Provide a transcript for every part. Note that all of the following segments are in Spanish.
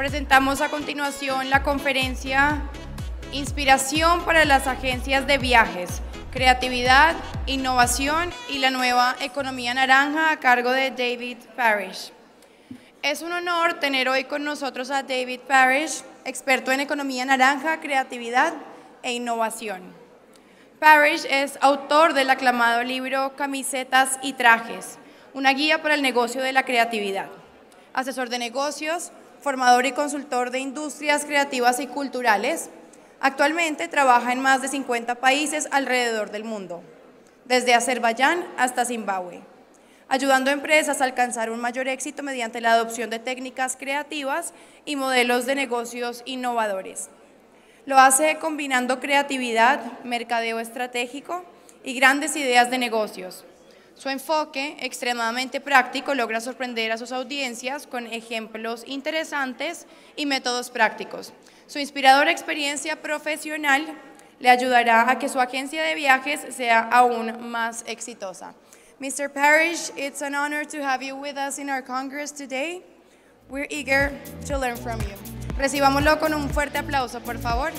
Presentamos a continuación la conferencia Inspiración para las agencias de viajes, creatividad, innovación y la nueva economía naranja a cargo de David Parrish. Es un honor tener hoy con nosotros a David Parrish, experto en economía naranja, creatividad e innovación. Parrish es autor del aclamado libro Camisetas y Trajes, una guía para el negocio de la creatividad, asesor de negocios, formador y consultor de industrias creativas y culturales. Actualmente trabaja en más de 50 países alrededor del mundo, desde Azerbaiyán hasta Zimbabue, ayudando a empresas a alcanzar un mayor éxito mediante la adopción de técnicas creativas y modelos de negocios innovadores. Lo hace combinando creatividad, mercadeo estratégico y grandes ideas de negocios su enfoque, extremadamente práctico, logra sorprender a sus audiencias con ejemplos interesantes y métodos prácticos. Su inspiradora experiencia profesional le ayudará a que su agencia de viajes sea aún más exitosa. Mr. Parrish, it's an honor to have you with us in our Congress today. We're eager to learn from you. Recibámoslo con un fuerte aplauso, por favor.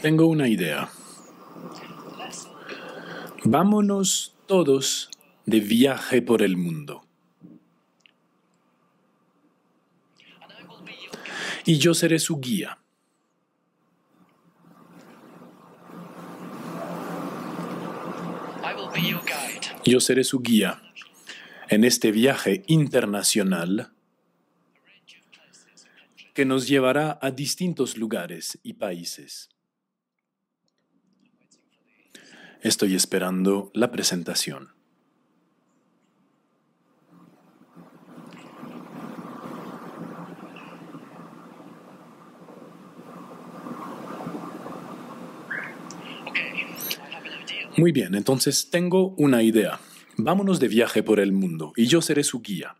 Tengo una idea. Vámonos todos de viaje por el mundo. Y yo seré su guía. Yo seré su guía en este viaje internacional que nos llevará a distintos lugares y países. Estoy esperando la presentación. Muy bien, entonces tengo una idea. Vámonos de viaje por el mundo y yo seré su guía.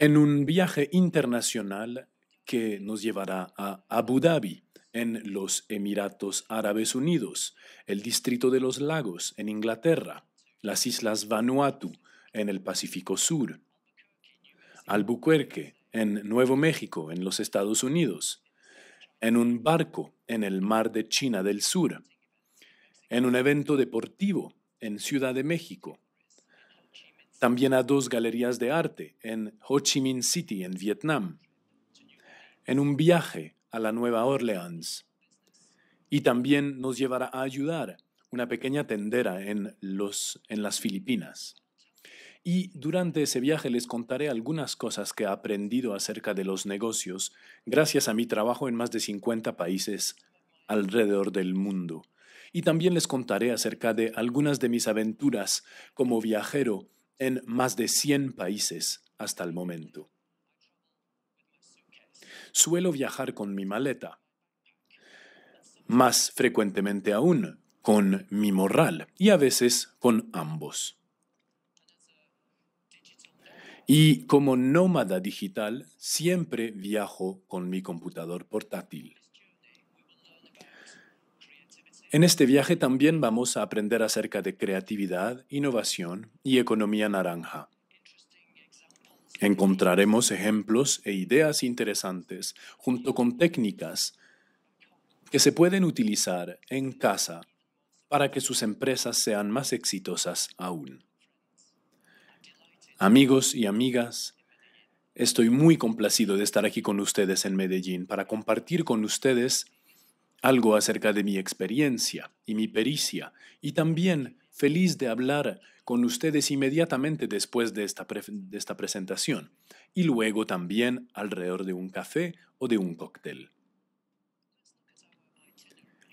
En un viaje internacional que nos llevará a Abu Dhabi en los Emiratos Árabes Unidos, el Distrito de los Lagos en Inglaterra, las Islas Vanuatu en el Pacífico Sur, Albuquerque en Nuevo México en los Estados Unidos, en un barco en el mar de China del Sur, en un evento deportivo en Ciudad de México, también a dos galerías de arte en Ho Chi Minh City en Vietnam, en un viaje a la Nueva Orleans. Y también nos llevará a ayudar una pequeña tendera en, los, en las Filipinas. Y durante ese viaje les contaré algunas cosas que he aprendido acerca de los negocios gracias a mi trabajo en más de 50 países alrededor del mundo. Y también les contaré acerca de algunas de mis aventuras como viajero en más de 100 países hasta el momento suelo viajar con mi maleta. Más frecuentemente aún, con mi morral y a veces con ambos. Y como nómada digital, siempre viajo con mi computador portátil. En este viaje también vamos a aprender acerca de creatividad, innovación y economía naranja. Encontraremos ejemplos e ideas interesantes junto con técnicas que se pueden utilizar en casa para que sus empresas sean más exitosas aún. Amigos y amigas, estoy muy complacido de estar aquí con ustedes en Medellín para compartir con ustedes algo acerca de mi experiencia y mi pericia y también feliz de hablar con ustedes inmediatamente después de esta, presentación y luego también alrededor de un café o de un cóctel.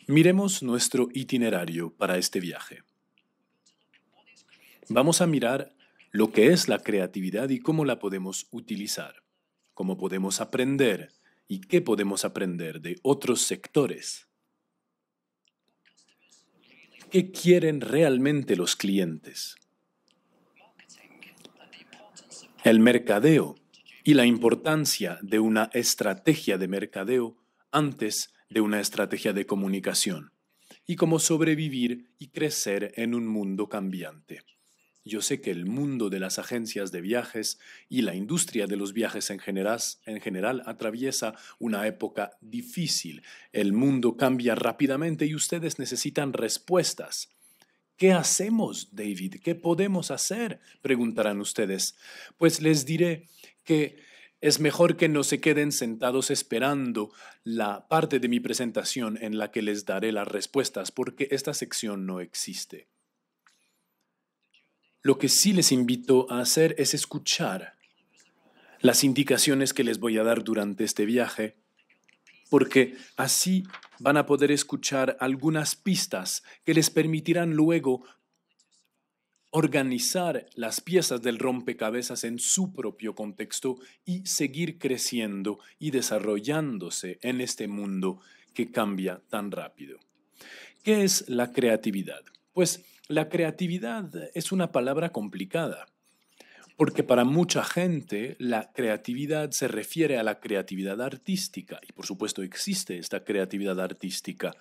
Miremos nuestro itinerario para este viaje. Vamos a mirar lo que es la creatividad y cómo la podemos utilizar, cómo podemos aprender y qué podemos aprender de otros sectores qué quieren realmente los clientes. El mercadeo y la importancia de una estrategia de mercadeo antes de una estrategia de comunicación y cómo sobrevivir y crecer en un mundo cambiante. Yo sé que el mundo de las agencias de viajes y la industria de los viajes en general, atraviesa una época difícil. El mundo cambia rápidamente y ustedes necesitan respuestas. ¿Qué hacemos, David? ¿Qué podemos hacer? Preguntarán ustedes. Pues les diré que es mejor que no se queden sentados esperando la parte de mi presentación en la que les daré las respuestas, porque esta sección no existe. Lo que sí les invito a hacer es escuchar las indicaciones que les voy a dar durante este viaje, porque así van a poder escuchar algunas pistas que les permitirán luego organizar las piezas del rompecabezas en su propio contexto y seguir creciendo y desarrollándose en este mundo que cambia tan rápido. ¿Qué es la creatividad? Pues la creatividad es una palabra complicada, porque para mucha gente la creatividad se refiere a la creatividad artística, y por supuesto existe esta creatividad artística.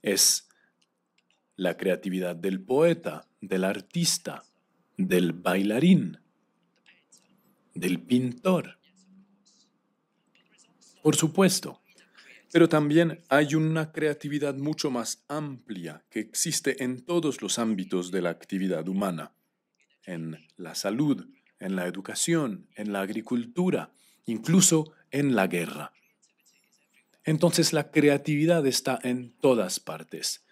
Es la creatividad del poeta, del artista, del bailarín, del pintor. Por supuesto, pero también hay una creatividad mucho más amplia que existe en todos los ámbitos de la actividad humana, en la salud, en la educación, en la agricultura, incluso en la guerra. Entonces la creatividad está en todas partes.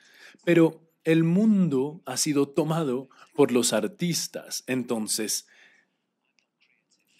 Pero el mundo ha sido tomado por los artistas. Entonces,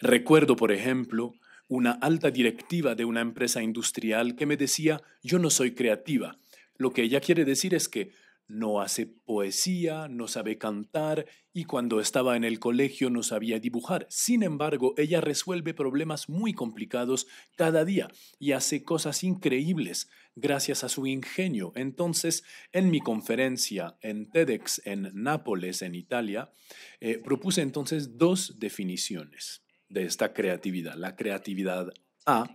recuerdo, por ejemplo, una alta directiva de una empresa industrial que me decía, yo no soy creativa. Lo que ella quiere decir es que no hace poesía, no sabe cantar y cuando estaba en el colegio no sabía dibujar. Sin embargo, ella resuelve problemas muy complicados cada día y hace cosas increíbles gracias a su ingenio. Entonces, en mi conferencia en TEDx en Nápoles, en Italia, eh, propuse entonces dos definiciones de esta creatividad. La creatividad A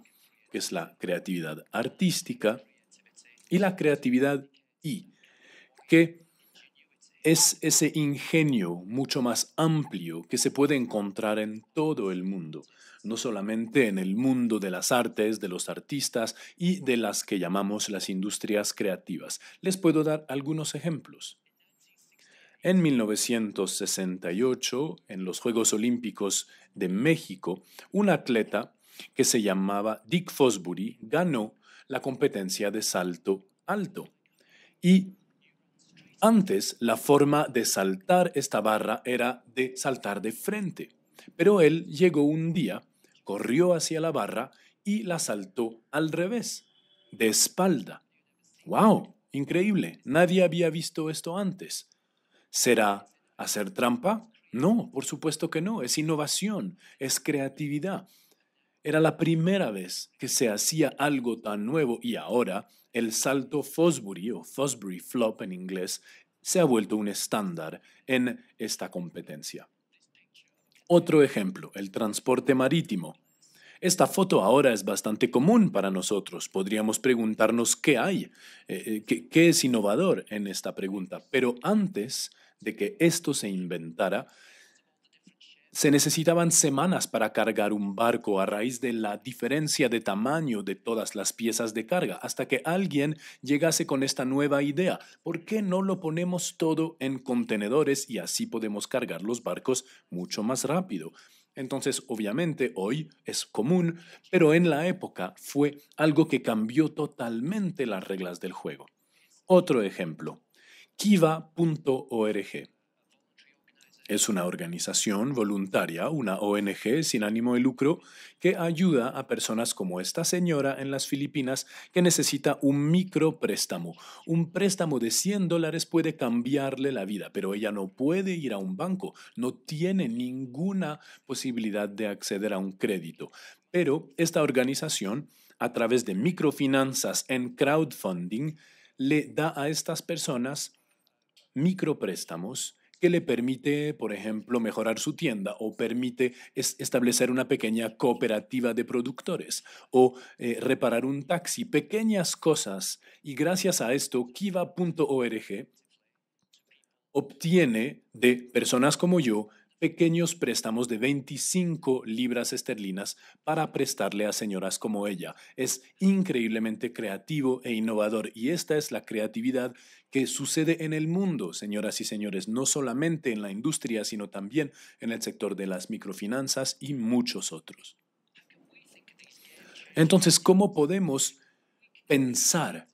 es la creatividad artística y la creatividad I, que es ese ingenio mucho más amplio que se puede encontrar en todo el mundo, no solamente en el mundo de las artes, de los artistas y de las que llamamos las industrias creativas. Les puedo dar algunos ejemplos. En 1968, en los Juegos Olímpicos de México, un atleta que se llamaba Dick Fosbury ganó la competencia de salto alto. Y antes la forma de saltar esta barra era de saltar de frente, pero él llegó un día, corrió hacia la barra y la saltó al revés, de espalda. ¡Wow! Increíble, nadie había visto esto antes. ¿Será hacer trampa? No, por supuesto que no. Es innovación, es creatividad. Era la primera vez que se hacía algo tan nuevo y ahora el salto Fosbury o Fosbury Flop en inglés se ha vuelto un estándar en esta competencia. Otro ejemplo, el transporte marítimo. Esta foto ahora es bastante común para nosotros. Podríamos preguntarnos qué hay, eh, eh, qué es innovador en esta pregunta. Pero antes de que esto se inventara, se necesitaban semanas para cargar un barco a raíz de la diferencia de tamaño de todas las piezas de carga, hasta que alguien llegase con esta nueva idea. ¿Por qué no lo ponemos todo en contenedores y así podemos cargar los barcos mucho más rápido? Entonces, obviamente, hoy es común, pero en la época fue algo que cambió totalmente las reglas del juego. Otro ejemplo, kiva.org. Es una organización voluntaria, una ONG sin ánimo de lucro, que ayuda a personas como esta señora en las Filipinas que necesita un micropréstamo. Un préstamo de 100 dólares puede cambiarle la vida, pero ella no puede ir a un banco, no tiene ninguna posibilidad de acceder a un crédito. Pero esta organización, a través de microfinanzas en crowdfunding, le da a estas personas micropréstamos que le permite, por ejemplo, mejorar su tienda o permite establecer una pequeña cooperativa de productores o eh, reparar un taxi, pequeñas cosas. Y gracias a esto, kiva.org obtiene de personas como yo pequeños préstamos de 25 libras esterlinas para prestarle a señoras como ella. Es increíblemente creativo e innovador y esta es la creatividad que sucede en el mundo, señoras y señores, no solamente en la industria, sino también en el sector de las microfinanzas y muchos otros. Entonces, ¿cómo podemos pensar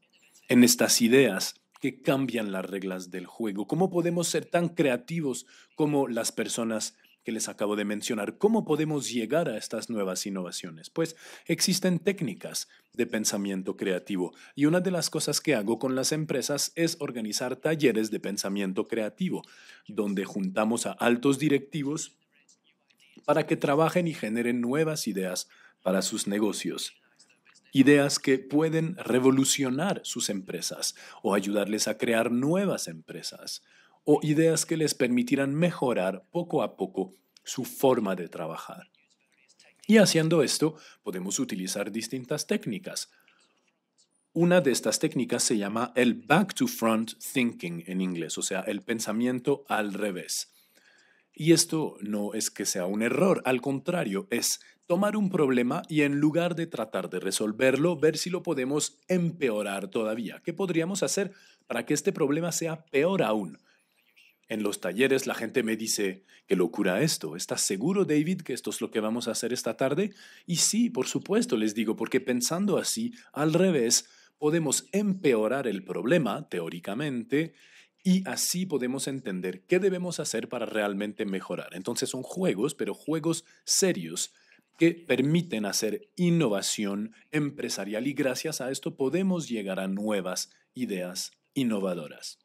en estas ideas que cambian las reglas del juego? ¿Cómo podemos ser tan creativos como las personas que les acabo de mencionar? ¿Cómo podemos llegar a estas nuevas innovaciones? Pues existen técnicas de pensamiento creativo y una de las cosas que hago con las empresas es organizar talleres de pensamiento creativo, donde juntamos a altos directivos para que trabajen y generen nuevas ideas para sus negocios ideas que pueden revolucionar sus empresas o ayudarles a crear nuevas empresas, o ideas que les permitirán mejorar poco a poco su forma de trabajar. Y haciendo esto, podemos utilizar distintas técnicas. Una de estas técnicas se llama el back to front thinking en inglés, o sea, el pensamiento al revés. Y esto no es que sea un error, al contrario, es Tomar un problema y en lugar de tratar de resolverlo, ver si lo podemos empeorar todavía. ¿Qué podríamos hacer para que este problema sea peor aún? En los talleres la gente me dice, qué locura esto, ¿estás seguro David que esto es lo que vamos a hacer esta tarde? Y sí, por supuesto, les digo, porque pensando así, al revés, podemos empeorar el problema, teóricamente, y así podemos entender qué debemos hacer para realmente mejorar. Entonces son juegos, pero juegos serios que permiten hacer innovación empresarial y gracias a esto podemos llegar a nuevas ideas innovadoras.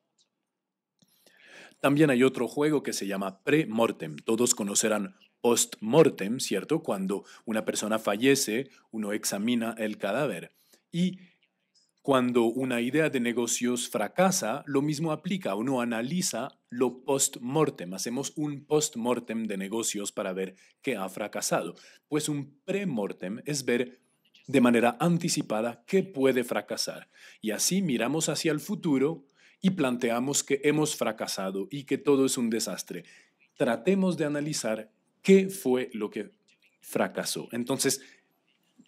También hay otro juego que se llama pre-mortem. Todos conocerán post-mortem, ¿cierto? Cuando una persona fallece, uno examina el cadáver. Y cuando una idea de negocios fracasa, lo mismo aplica. Uno analiza lo post-mortem. Hacemos un post-mortem de negocios para ver qué ha fracasado. Pues un pre-mortem es ver de manera anticipada qué puede fracasar. Y así miramos hacia el futuro y planteamos que hemos fracasado y que todo es un desastre. Tratemos de analizar qué fue lo que fracasó. Entonces,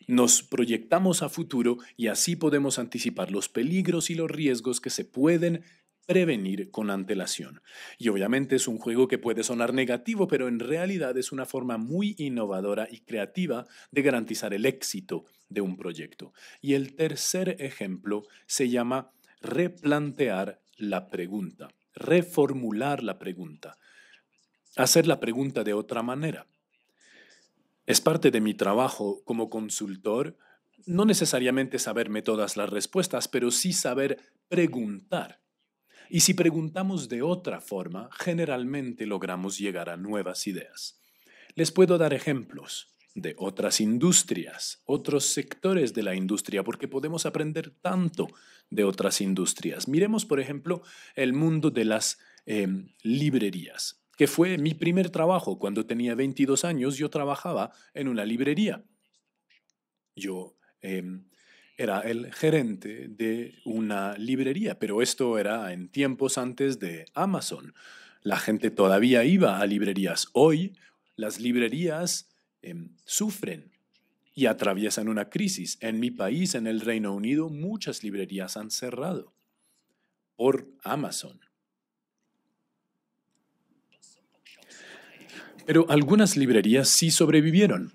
nos proyectamos a futuro y así podemos anticipar los peligros y los riesgos que se pueden prevenir con antelación. Y obviamente es un juego que puede sonar negativo, pero en realidad es una forma muy innovadora y creativa de garantizar el éxito de un proyecto. Y el tercer ejemplo se llama replantear la pregunta, reformular la pregunta, hacer la pregunta de otra manera. Es parte de mi trabajo como consultor no necesariamente saberme todas las respuestas, pero sí saber preguntar. Y si preguntamos de otra forma, generalmente logramos llegar a nuevas ideas. Les puedo dar ejemplos de otras industrias, otros sectores de la industria, porque podemos aprender tanto de otras industrias. Miremos, por ejemplo, el mundo de las em, librerías que fue mi primer trabajo. Cuando tenía 22 años yo trabajaba en una librería. Yo em, era el gerente de una librería, pero esto era en tiempos antes de Amazon. La gente todavía iba a librerías. Hoy las librerías em, sufren y atraviesan una crisis. En mi país, en el Reino Unido, muchas librerías han cerrado por Amazon. Pero algunas librerías sí sobrevivieron.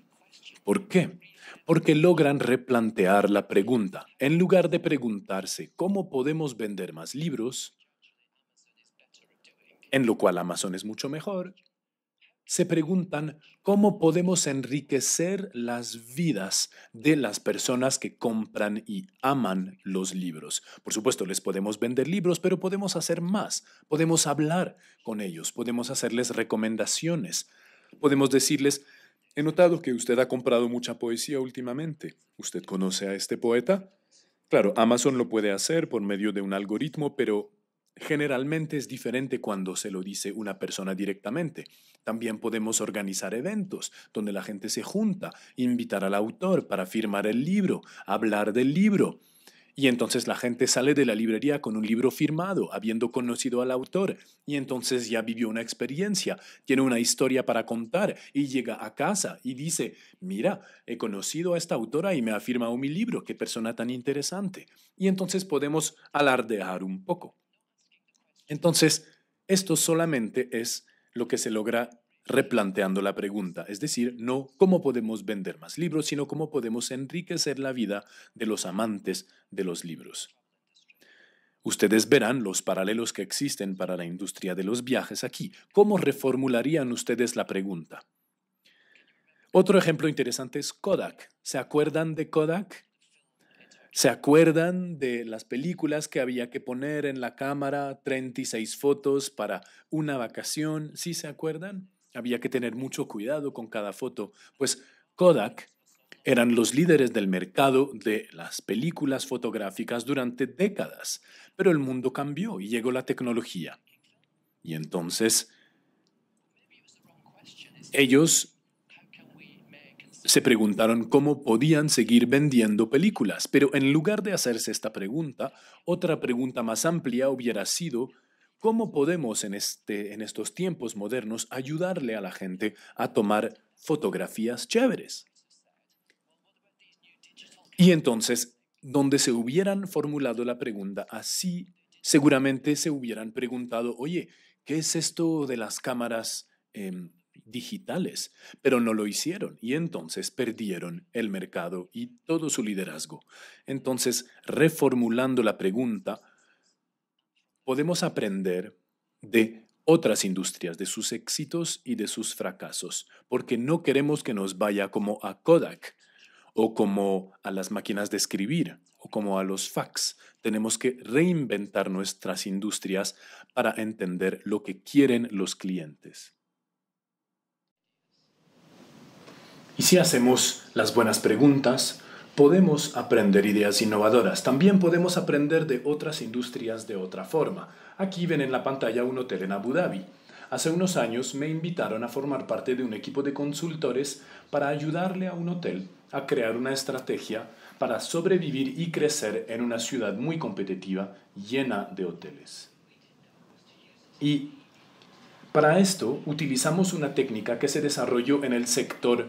¿Por qué? Porque logran replantear la pregunta. En lugar de preguntarse cómo podemos vender más libros, en lo cual Amazon es mucho mejor, se preguntan cómo podemos enriquecer las vidas de las personas que compran y aman los libros. Por supuesto, les podemos vender libros, pero podemos hacer más. Podemos hablar con ellos, podemos hacerles recomendaciones, podemos decirles, he notado que usted ha comprado mucha poesía últimamente. ¿Usted conoce a este poeta? Claro, Amazon lo puede hacer por medio de un algoritmo, pero Generalmente es diferente cuando se lo dice una persona directamente. También podemos organizar eventos donde la gente se junta, invitar al autor para firmar el libro, hablar del libro. Y entonces la gente sale de la librería con un libro firmado, habiendo conocido al autor, y entonces ya vivió una experiencia, tiene una historia para contar, y llega a casa y dice, mira, he conocido a esta autora y me ha firmado mi libro, qué persona tan interesante. Y entonces podemos alardear un poco. Entonces, esto solamente es lo que se logra replanteando la pregunta, es decir, no cómo podemos vender más libros, sino cómo podemos enriquecer la vida de los amantes de los libros. Ustedes verán los paralelos que existen para la industria de los viajes aquí. ¿Cómo reformularían ustedes la pregunta? Otro ejemplo interesante es Kodak. ¿Se acuerdan de Kodak? ¿Se acuerdan de las películas que había que poner en la cámara? 36 fotos para una vacación, ¿sí se acuerdan? Había que tener mucho cuidado con cada foto, pues Kodak eran los líderes del mercado de las películas fotográficas durante décadas, pero el mundo cambió y llegó la tecnología. Y entonces ellos se preguntaron cómo podían seguir vendiendo películas, pero en lugar de hacerse esta pregunta, otra pregunta más amplia hubiera sido, ¿cómo podemos en, este, en estos tiempos modernos ayudarle a la gente a tomar fotografías chéveres? Y entonces, donde se hubieran formulado la pregunta así, seguramente se hubieran preguntado, oye, ¿qué es esto de las cámaras? Em, digitales, pero no lo hicieron y entonces perdieron el mercado y todo su liderazgo. Entonces, reformulando la pregunta, podemos aprender de otras industrias, de sus éxitos y de sus fracasos, porque no queremos que nos vaya como a Kodak o como a las máquinas de escribir o como a los fax. Tenemos que reinventar nuestras industrias para entender lo que quieren los clientes. Y si hacemos las buenas preguntas, podemos aprender ideas innovadoras. También podemos aprender de otras industrias de otra forma. Aquí ven en la pantalla un hotel en Abu Dhabi. Hace unos años me invitaron a formar parte de un equipo de consultores para ayudarle a un hotel a crear una estrategia para sobrevivir y crecer en una ciudad muy competitiva llena de hoteles. Y para esto utilizamos una técnica que se desarrolló en el sector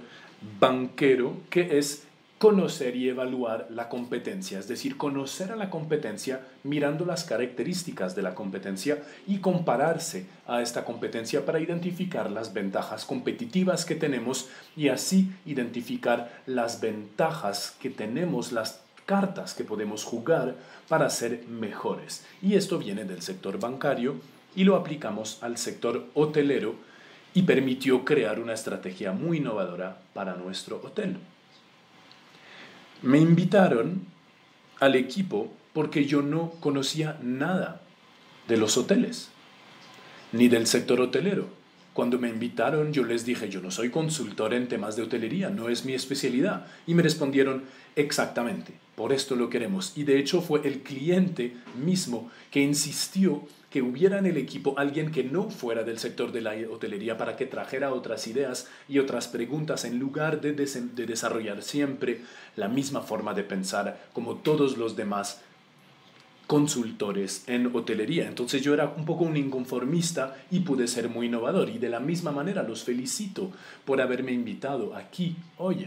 banquero, que es conocer y evaluar la competencia, es decir, conocer a la competencia mirando las características de la competencia y compararse a esta competencia para identificar las ventajas competitivas que tenemos y así identificar las ventajas que tenemos, las cartas que podemos jugar para ser mejores. Y esto viene del sector bancario y lo aplicamos al sector hotelero, y permitió crear una estrategia muy innovadora para nuestro hotel. Me invitaron al equipo porque yo no conocía nada de los hoteles, ni del sector hotelero. Cuando me invitaron yo les dije, yo no soy consultor en temas de hotelería, no es mi especialidad. Y me respondieron, exactamente, por esto lo queremos. Y de hecho fue el cliente mismo que insistió que hubiera en el equipo alguien que no fuera del sector de la hotelería para que trajera otras ideas y otras preguntas en lugar de, de desarrollar siempre la misma forma de pensar como todos los demás consultores en hotelería. Entonces yo era un poco un inconformista y pude ser muy innovador. Y de la misma manera los felicito por haberme invitado aquí hoy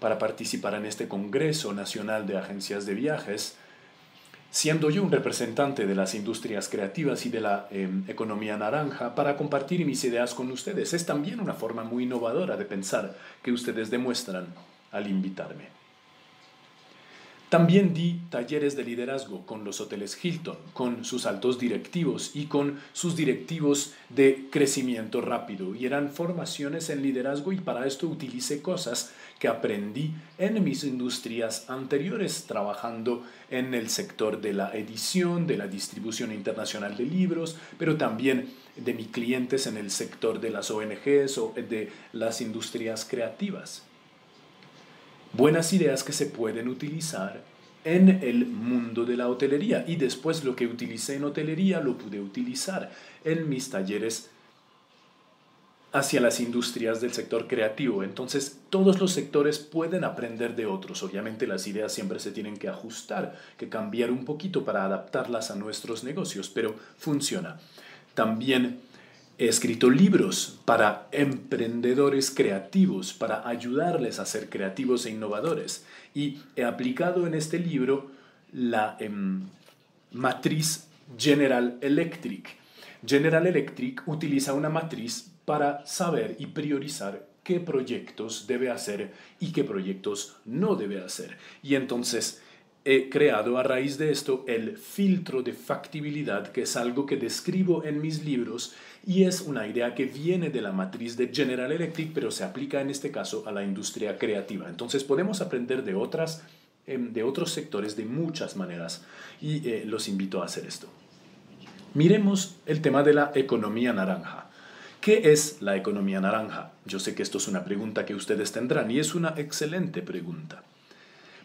para participar en este Congreso Nacional de Agencias de Viajes siendo yo un representante de las industrias creativas y de la em, economía naranja, para compartir mis ideas con ustedes. Es también una forma muy innovadora de pensar que ustedes demuestran al invitarme. También di talleres de liderazgo con los hoteles Hilton, con sus altos directivos y con sus directivos de crecimiento rápido. Y eran formaciones en liderazgo y para esto utilicé cosas que aprendí en mis industrias anteriores, trabajando en el sector de la edición, de la distribución internacional de libros, pero también de mis clientes en el sector de las ONGs o de las industrias creativas buenas ideas que se pueden utilizar en el mundo de la hotelería y después lo que utilicé en hotelería lo pude utilizar en mis talleres hacia las industrias del sector creativo. Entonces todos los sectores pueden aprender de otros. Obviamente las ideas siempre se tienen que ajustar, que cambiar un poquito para adaptarlas a nuestros negocios, pero funciona. También He escrito libros para emprendedores creativos, para ayudarles a ser creativos e innovadores. Y he aplicado en este libro la em, matriz General Electric. General Electric utiliza una matriz para saber y priorizar qué proyectos debe hacer y qué proyectos no debe hacer. Y entonces he creado a raíz de esto el filtro de factibilidad, que es algo que describo en mis libros y es una idea que viene de la matriz de General Electric, pero se aplica en este caso a la industria creativa. Entonces podemos aprender de, otras, em, de otros sectores de muchas maneras y eh, los invito a hacer esto. Miremos el tema de la economía naranja. ¿Qué es la economía naranja? Yo sé que esto es una pregunta que ustedes tendrán y es una excelente pregunta.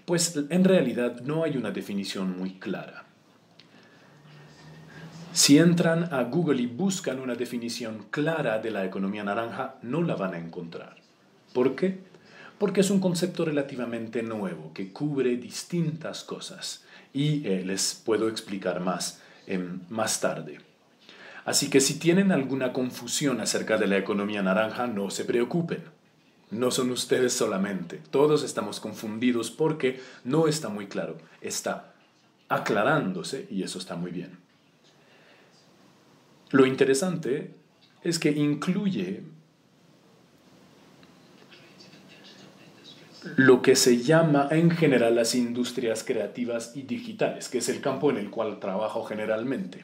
Pues en realidad no hay una definición muy clara. Si entran a Google y buscan una definición clara de la economía naranja, no la van a encontrar. ¿Por qué? Porque es un concepto relativamente nuevo que cubre distintas cosas y eh, les puedo explicar más em, más tarde. Así que si tienen alguna confusión acerca de la economía naranja, no se preocupen. No son ustedes solamente. Todos estamos confundidos porque no está muy claro. Está aclarándose y eso está muy bien. Lo interesante es que incluye lo que se llama en general las industrias creativas y digitales, que es el campo en el cual trabajo generalmente.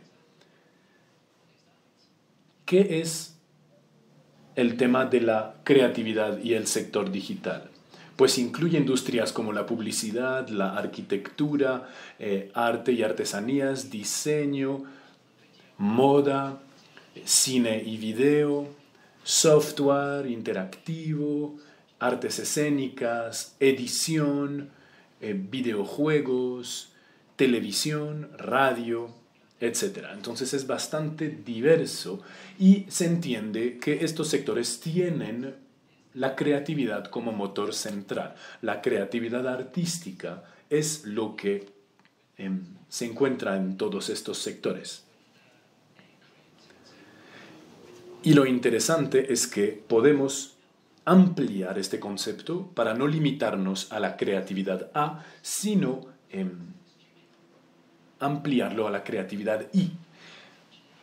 ¿Qué es el tema de la creatividad y el sector digital? Pues incluye industrias como la publicidad, la arquitectura, eh, arte y artesanías, diseño, moda, cine y video, software interactivo, artes escénicas, edición, eh, videojuegos, televisión, radio, etc. Entonces es bastante diverso y se entiende que estos sectores tienen la creatividad como motor central. La creatividad artística es lo que em, se encuentra en todos estos sectores. Y lo interesante es que podemos ampliar este concepto para no limitarnos a la creatividad A, sino em, ampliarlo a la creatividad I,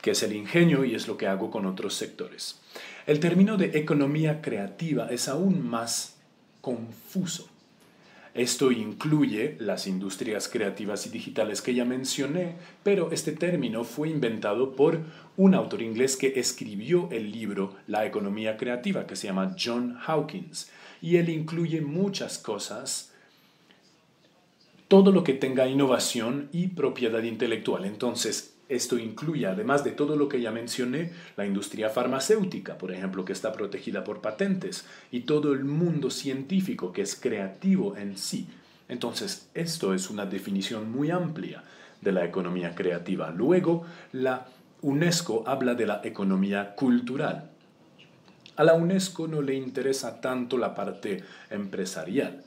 que es el ingenio y es lo que hago con otros sectores. El término de economía creativa es aún más confuso esto incluye las industrias creativas y digitales que ya mencioné, pero este término fue inventado por un autor inglés que escribió el libro La economía creativa, que se llama John Hawkins, y él incluye muchas cosas, todo lo que tenga innovación y propiedad intelectual. Entonces, esto incluye, además de todo lo que ya mencioné, la industria farmacéutica, por ejemplo, que está protegida por patentes, y todo el mundo científico que es creativo en sí. Entonces, esto es una definición muy amplia de la economía creativa. Luego, la UNESCO habla de la economía cultural. A la UNESCO no le interesa tanto la parte empresarial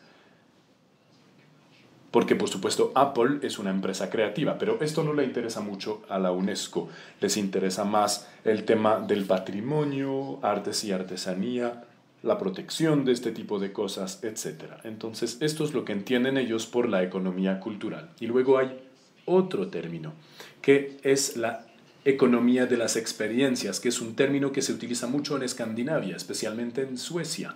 porque por supuesto Apple es una empresa creativa, pero esto no le interesa mucho a la UNESCO, les interesa más el tema del patrimonio, artes y artesanía, la protección de este tipo de cosas, etc. Entonces, esto es lo que entienden ellos por la economía cultural. Y luego hay otro término, que es la economía de las experiencias, que es un término que se utiliza mucho en Escandinavia, especialmente en Suecia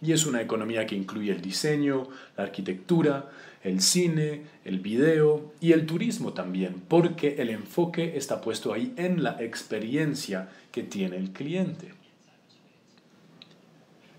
y es una economía que incluye el diseño, la arquitectura, el cine, el video y el turismo también, porque el enfoque está puesto ahí en la experiencia que tiene el cliente.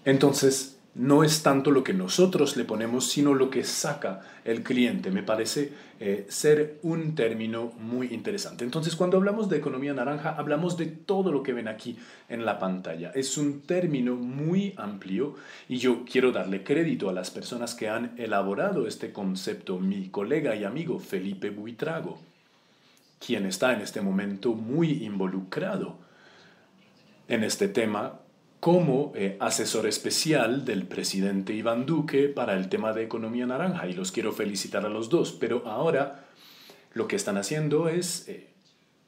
Entonces, no es tanto lo que nosotros le ponemos, sino lo que saca el cliente. Me parece eh, ser un término muy interesante. Entonces, cuando hablamos de economía naranja, hablamos de todo lo que ven aquí en la pantalla. Es un término muy amplio y yo quiero darle crédito a las personas que han elaborado este concepto, mi colega y amigo Felipe Buitrago, quien está en este momento muy involucrado en este tema como eh, asesor especial del presidente Iván Duque para el tema de economía naranja y los quiero felicitar a los dos, pero ahora lo que están haciendo es eh,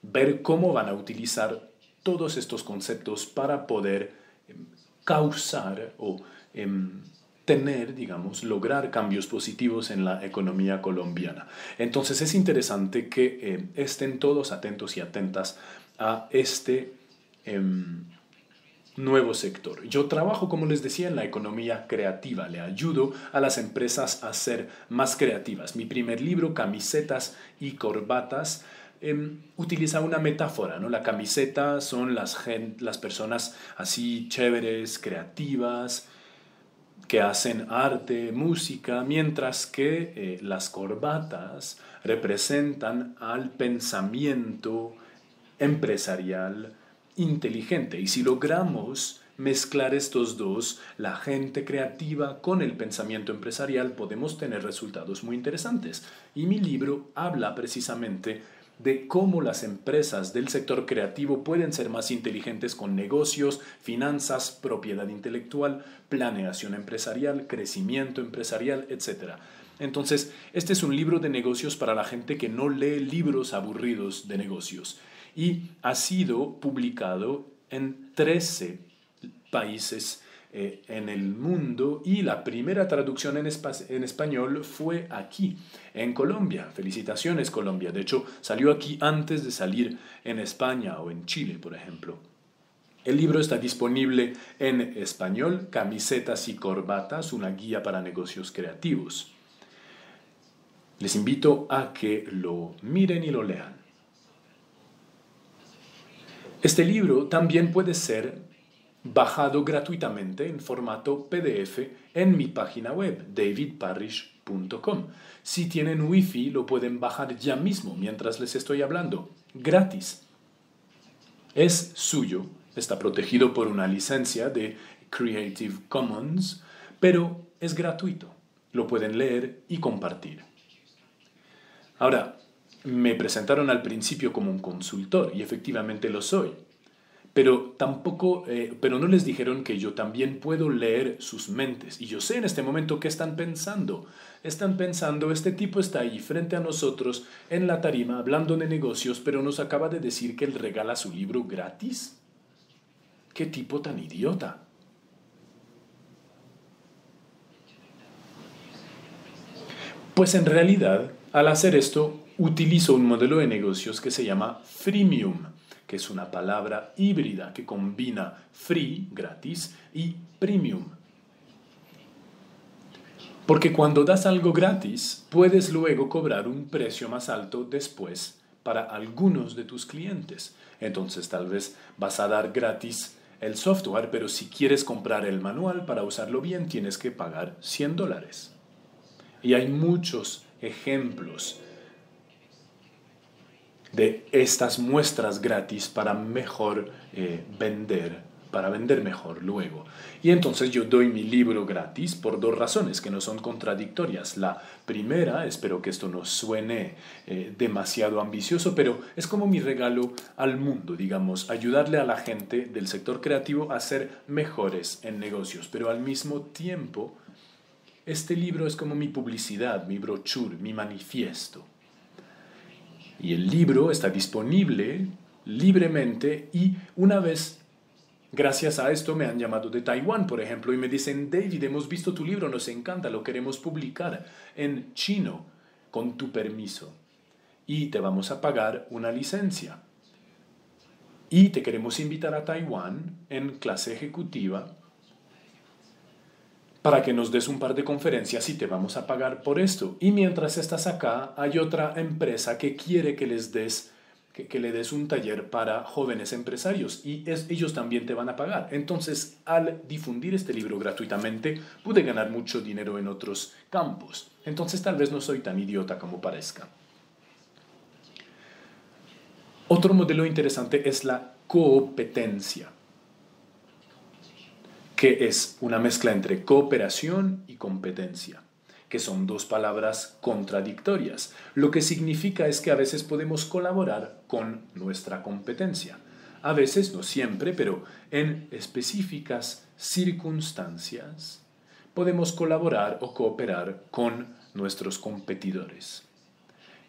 ver cómo van a utilizar todos estos conceptos para poder em, causar o em, tener, digamos, lograr cambios positivos en la economía colombiana. Entonces es interesante que em, estén todos atentos y atentas a este Nuevo sector. Yo trabajo, como les decía, en la economía creativa. Le ayudo a las empresas a ser más creativas. Mi primer libro, Camisetas y Corbatas, em, utiliza una metáfora. ¿no? La camiseta son las, personas así chéveres, creativas, que hacen arte, música, mientras que eh, las corbatas representan al pensamiento empresarial inteligente. Y si logramos mezclar estos dos, la gente creativa con el pensamiento empresarial, podemos tener resultados muy interesantes. Y mi libro habla precisamente de cómo las empresas del sector creativo pueden ser más inteligentes con negocios, finanzas, propiedad intelectual, planeación empresarial, crecimiento empresarial, etc. Entonces, este es un libro de negocios para la gente que no lee libros aburridos de negocios y ha sido publicado en 13 países eh, en el mundo y la primera traducción en, español fue aquí, en Colombia. Felicitaciones Colombia. De hecho, salió aquí antes de salir en España o en Chile, por ejemplo. El libro está disponible en español, Camisetas y Corbatas, una guía para negocios creativos. Les invito a que lo miren y lo lean. Este libro también puede ser bajado gratuitamente en formato PDF en mi página web davidparrish.com. Si tienen wifi lo pueden bajar ya mismo mientras les estoy hablando, gratis. Es suyo, está protegido por una licencia de Creative Commons, pero es gratuito, lo pueden leer y compartir. Ahora, me presentaron al principio como un consultor y efectivamente lo soy. Pero tampoco, eh, pero no les dijeron que yo también puedo leer sus mentes. Y yo sé en este momento qué están pensando. Están pensando, este tipo está ahí frente a nosotros en la tarima hablando de negocios, pero nos acaba de decir que él regala su libro gratis. ¿Qué tipo tan idiota? Pues en realidad, al hacer esto, utilizo un modelo de negocios que se llama freemium, que es una palabra híbrida que combina free, gratis, y premium. Porque cuando das algo gratis, puedes luego cobrar un precio más alto después para algunos de tus clientes. Entonces tal vez vas a dar gratis el software, pero si quieres comprar el manual para usarlo bien, tienes que pagar 100 dólares. Y hay muchos ejemplos de estas muestras gratis para mejor eh, vender para vender mejor luego. Y entonces yo doy mi libro gratis por dos razones que no son contradictorias. La primera, espero que esto no suene eh, demasiado ambicioso, pero es como mi regalo al mundo, digamos, ayudarle a la gente del sector creativo a ser mejores en negocios, pero al mismo tiempo, este libro es como mi publicidad, mi brochure, mi manifiesto. Y el libro está disponible libremente y una vez Gracias a esto me han llamado de Taiwán, por ejemplo, y me dicen, David, hemos visto tu libro, nos encanta, lo queremos publicar en chino, con tu permiso. Y te vamos a pagar una licencia. Y te queremos invitar a Taiwán en clase ejecutiva para que nos des un par de conferencias y te vamos a pagar por esto. Y mientras estás acá, hay otra empresa que quiere que les des que, le des un taller para jóvenes empresarios y ellos también te van a pagar. Entonces, al difundir este libro gratuitamente, pude ganar mucho dinero en otros campos. Entonces, tal vez no soy tan idiota como parezca. Otro modelo interesante es la competencia que es una mezcla entre cooperación y competencia, que son dos palabras contradictorias. Lo que significa es que a veces podemos colaborar con nuestra competencia. A veces, no siempre, pero en específicas circunstancias podemos colaborar o cooperar con nuestros competidores.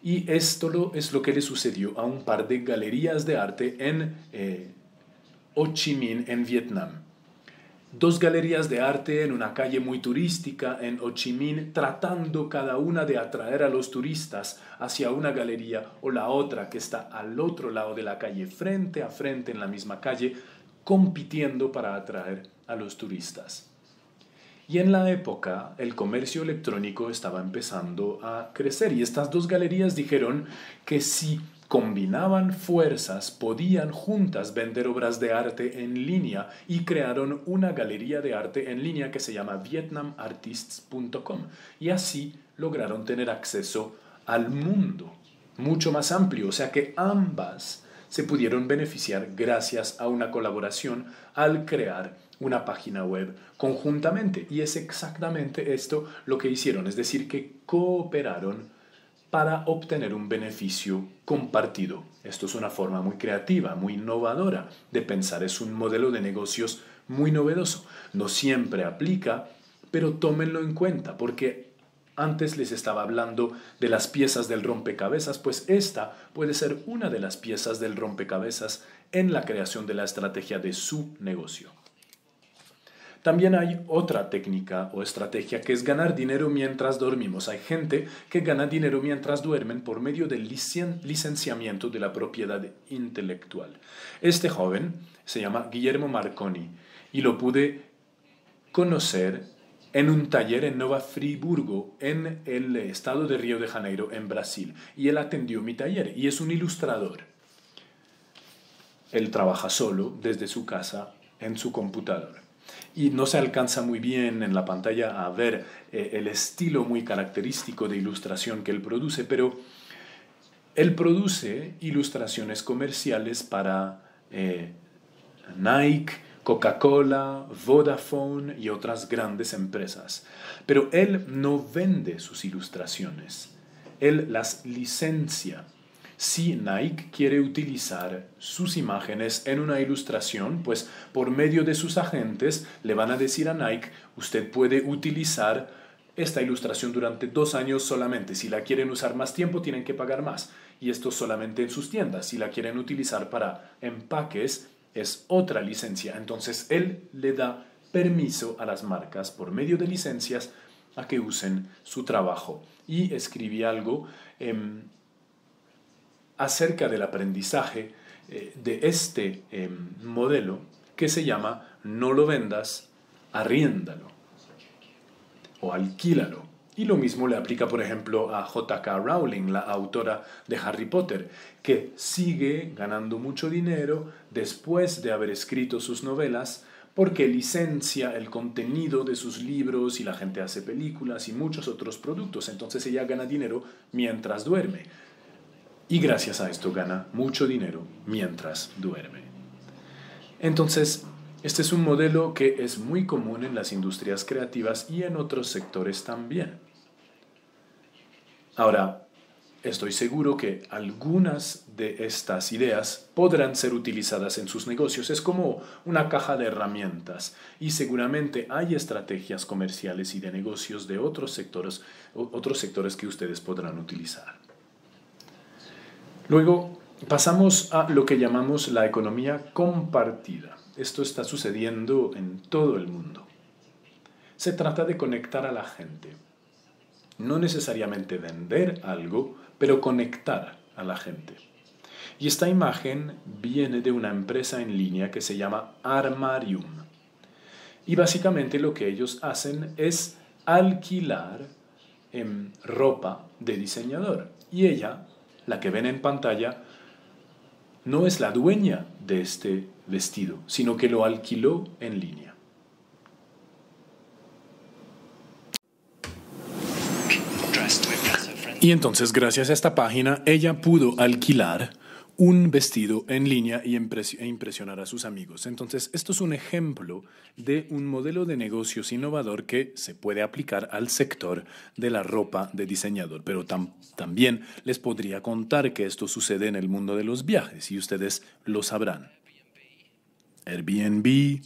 Y esto es lo que le sucedió a un par de galerías de arte en eh, Ho Chi Minh, en Vietnam dos galerías de arte en una calle muy turística en Ho Chi Minh tratando cada una de atraer a los turistas hacia una galería o la otra que está al otro lado de la calle, frente a frente en la misma calle, compitiendo para atraer a los turistas. Y en la época el comercio electrónico estaba empezando a crecer y estas dos galerías dijeron que si combinaban fuerzas, podían juntas vender obras de arte en línea y crearon una galería de arte en línea que se llama vietnamartists.com y así lograron tener acceso al mundo mucho más amplio, o sea que ambas se pudieron beneficiar gracias a una colaboración al crear una página web conjuntamente y es exactamente esto lo que hicieron, es decir, que cooperaron para obtener un beneficio compartido. Esto es una forma muy creativa, muy innovadora de pensar. Es un modelo de negocios muy novedoso. No siempre aplica, pero tómenlo en cuenta porque antes les estaba hablando de las piezas del rompecabezas, pues esta puede ser una de las piezas del rompecabezas en la creación de la estrategia de su negocio. También hay otra técnica o estrategia que es ganar dinero mientras dormimos. Hay gente que gana dinero mientras duermen por medio del licenciamiento de la propiedad intelectual. Este joven se llama Guillermo Marconi y lo pude conocer en un taller en Nova Friburgo, en el estado de Río de Janeiro, en Brasil. Y él atendió mi taller y es un ilustrador. Él trabaja solo desde su casa en su computadora y no se alcanza muy bien en la pantalla a ver eh, el estilo muy característico de ilustración que él produce, pero él produce ilustraciones comerciales para eh, Nike, Coca-Cola, Vodafone y otras grandes empresas. Pero él no vende sus ilustraciones, él las licencia si Nike quiere utilizar sus imágenes en una ilustración, pues por medio de sus agentes le van a decir a Nike, usted puede utilizar esta ilustración durante dos años solamente. Si la quieren usar más tiempo, tienen que pagar más. Y esto solamente en sus tiendas. Si la quieren utilizar para empaques, es otra licencia. Entonces él le da permiso a las marcas por medio de licencias a que usen su trabajo. Y escribí algo en em, acerca del aprendizaje eh, de este em, modelo que se llama no lo vendas, arriéndalo o alquílalo. Y lo mismo le aplica, por ejemplo, a J.K. Rowling, la autora de Harry Potter, que sigue ganando mucho dinero después de haber escrito sus novelas porque licencia el contenido de sus libros y la gente hace películas y muchos otros productos. Entonces ella gana dinero mientras duerme y gracias a esto gana mucho dinero mientras duerme. Entonces, este es un modelo que es muy común en las industrias creativas y en otros sectores también. Ahora, estoy seguro que algunas de estas ideas podrán ser utilizadas en sus negocios. Es como una caja de herramientas y seguramente hay estrategias comerciales y de negocios de otros sectores, otros sectores que ustedes podrán utilizar. Luego pasamos a lo que llamamos la economía compartida. Esto está sucediendo en todo el mundo. Se trata de conectar a la gente. No necesariamente vender algo, pero conectar a la gente. Y esta imagen viene de una empresa en línea que se llama Armarium. Y básicamente lo que ellos hacen es alquilar em, ropa de diseñador. Y ella la que ven en pantalla, no es la dueña de este vestido, sino que lo alquiló en línea. Y entonces, gracias a esta página, ella pudo alquilar un vestido en línea y e impresionar a sus amigos. Entonces, esto es un ejemplo de un modelo de negocios innovador que se puede aplicar al sector de la ropa de diseñador, pero también les podría contar que esto sucede en el mundo de los viajes y ustedes lo sabrán. Airbnb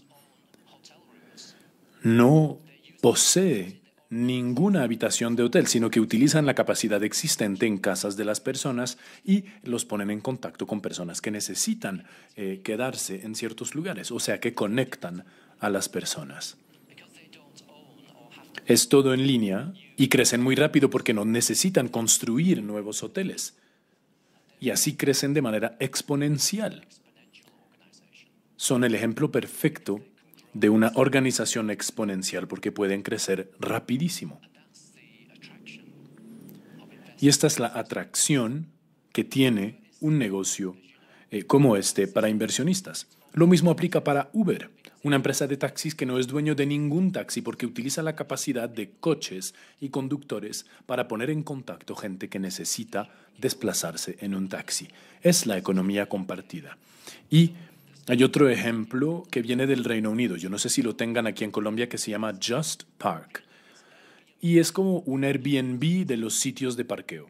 no posee ninguna habitación de hotel, sino que utilizan la capacidad existente en casas de las personas y los ponen en contacto con personas que necesitan eh, quedarse en ciertos lugares, o sea que conectan a las personas. Es todo en línea y crecen muy rápido porque no necesitan construir nuevos hoteles. Y así crecen de manera exponencial. Son el ejemplo perfecto de una organización exponencial porque pueden crecer rapidísimo. Y esta es la atracción que tiene un negocio eh, como este para inversionistas. Lo mismo aplica para Uber, una empresa de taxis que no es dueño de ningún taxi porque utiliza la capacidad de coches y conductores para poner en contacto gente que necesita desplazarse en un taxi. Es la economía compartida. Y hay otro ejemplo que viene del Reino Unido, yo no sé si lo tengan aquí en Colombia, que se llama Just Park. Y es como un Airbnb de los sitios de parqueo.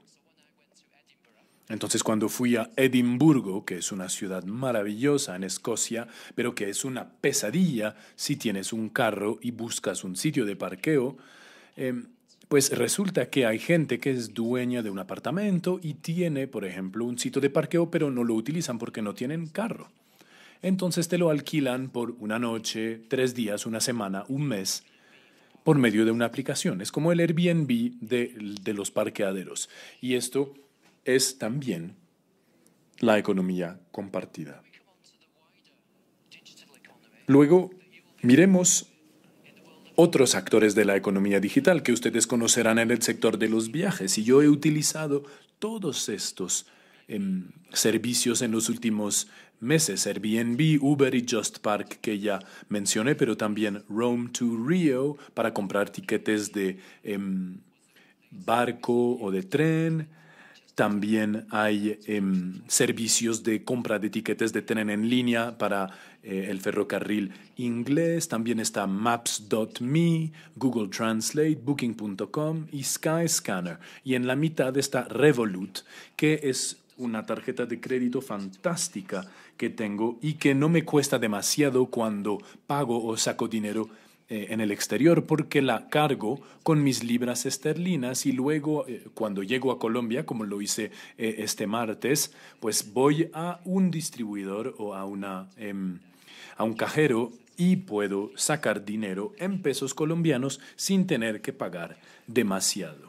Entonces cuando fui a Edimburgo, que es una ciudad maravillosa en Escocia, pero que es una pesadilla si tienes un carro y buscas un sitio de parqueo, eh, pues resulta que hay gente que es dueña de un apartamento y tiene, por ejemplo, un sitio de parqueo, pero no lo utilizan porque no tienen carro. Entonces te lo alquilan por una noche, tres días, una semana, un mes, por medio de una aplicación. Es como el Airbnb de, los parqueaderos. Y esto es también la economía compartida. Luego, miremos otros actores de la economía digital que ustedes conocerán en el sector de los viajes y yo he utilizado todos estos Em, servicios en los últimos meses. Airbnb, Uber y Just Park que ya mencioné, pero también Rome to Rio para comprar tiquetes de em, barco o de tren. También hay em, servicios de compra de tiquetes de tren en línea para eh, el ferrocarril inglés. También está Maps.me, Google Translate, Booking.com y Skyscanner. Y en la mitad está Revolut, que es una tarjeta de crédito fantástica que tengo y que no me cuesta demasiado cuando pago o saco dinero eh, en el exterior porque la cargo con mis libras esterlinas y luego eh, cuando llego a Colombia, como lo hice eh, este martes, pues voy a un distribuidor o a, una, em, a un cajero y puedo sacar dinero en pesos colombianos sin tener que pagar demasiado.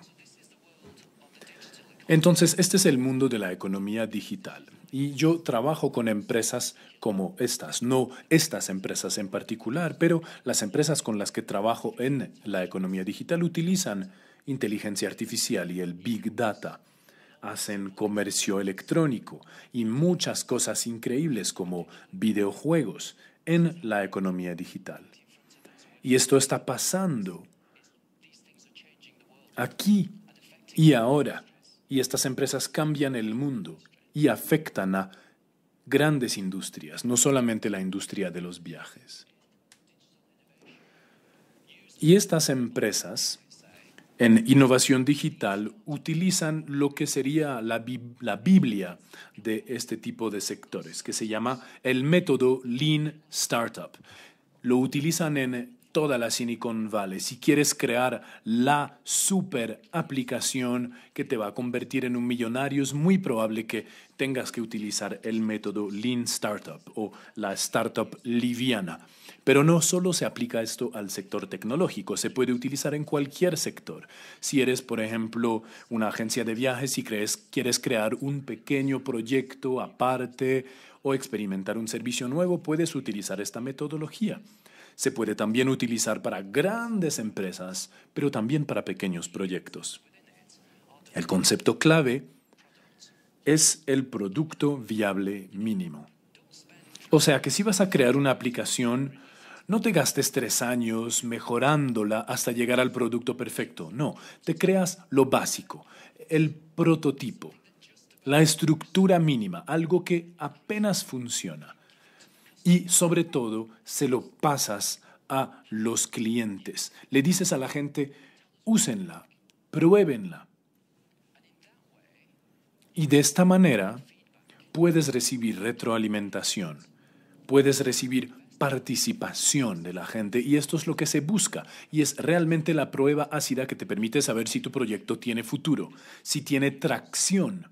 Entonces, este es el mundo de la economía digital. Y yo trabajo con empresas como estas, no estas empresas en particular, pero las empresas con las que trabajo en la economía digital utilizan inteligencia artificial y el big data. Hacen comercio electrónico y muchas cosas increíbles como videojuegos en la economía digital. Y esto está pasando aquí y ahora y estas empresas cambian el mundo y afectan a grandes industrias, no solamente la industria de los viajes. Y estas empresas en innovación digital utilizan lo que sería la, Biblia de este tipo de sectores, que se llama el método Lean Startup. Lo utilizan en toda la Silicon Valley. Si quieres crear la super aplicación que te va a convertir en un millonario, es muy probable que tengas que utilizar el método Lean Startup o la startup liviana. Pero no solo se aplica esto al sector tecnológico, se puede utilizar en cualquier sector. Si eres, por ejemplo, una agencia de viajes y crees, quieres crear un pequeño proyecto aparte o experimentar un servicio nuevo, puedes utilizar esta metodología. Se puede también utilizar para grandes empresas, pero también para pequeños proyectos. El concepto clave es el producto viable mínimo. O sea que si vas a crear una aplicación, no te gastes tres años mejorándola hasta llegar al producto perfecto. No, te creas lo básico, el prototipo, la estructura mínima, algo que apenas funciona y sobre todo se lo pasas a los clientes. Le dices a la gente, úsenla, pruébenla. Y de esta manera puedes recibir retroalimentación, puedes recibir participación de la gente y esto es lo que se busca y es realmente la prueba ácida que te permite saber si tu proyecto tiene futuro, si tiene tracción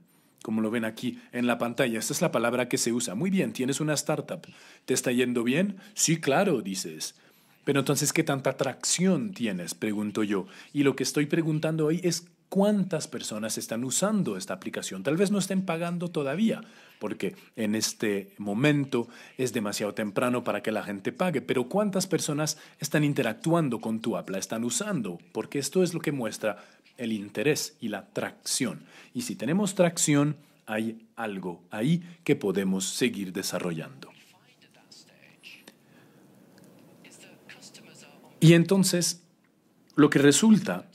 como lo ven aquí en la pantalla. Esta es la palabra que se usa. Muy bien, tienes una startup. ¿Te está yendo bien? Sí, claro, dices. Pero entonces, ¿qué tanta atracción tienes? Pregunto yo. Y lo que estoy preguntando hoy es cuántas personas están usando esta aplicación. Tal vez no estén pagando todavía, porque en este momento es demasiado temprano para que la gente pague, pero cuántas personas están interactuando con tu La están usando, porque esto es lo que muestra el interés y la tracción. Y si tenemos tracción, hay algo ahí que podemos seguir desarrollando. Y entonces, lo que resulta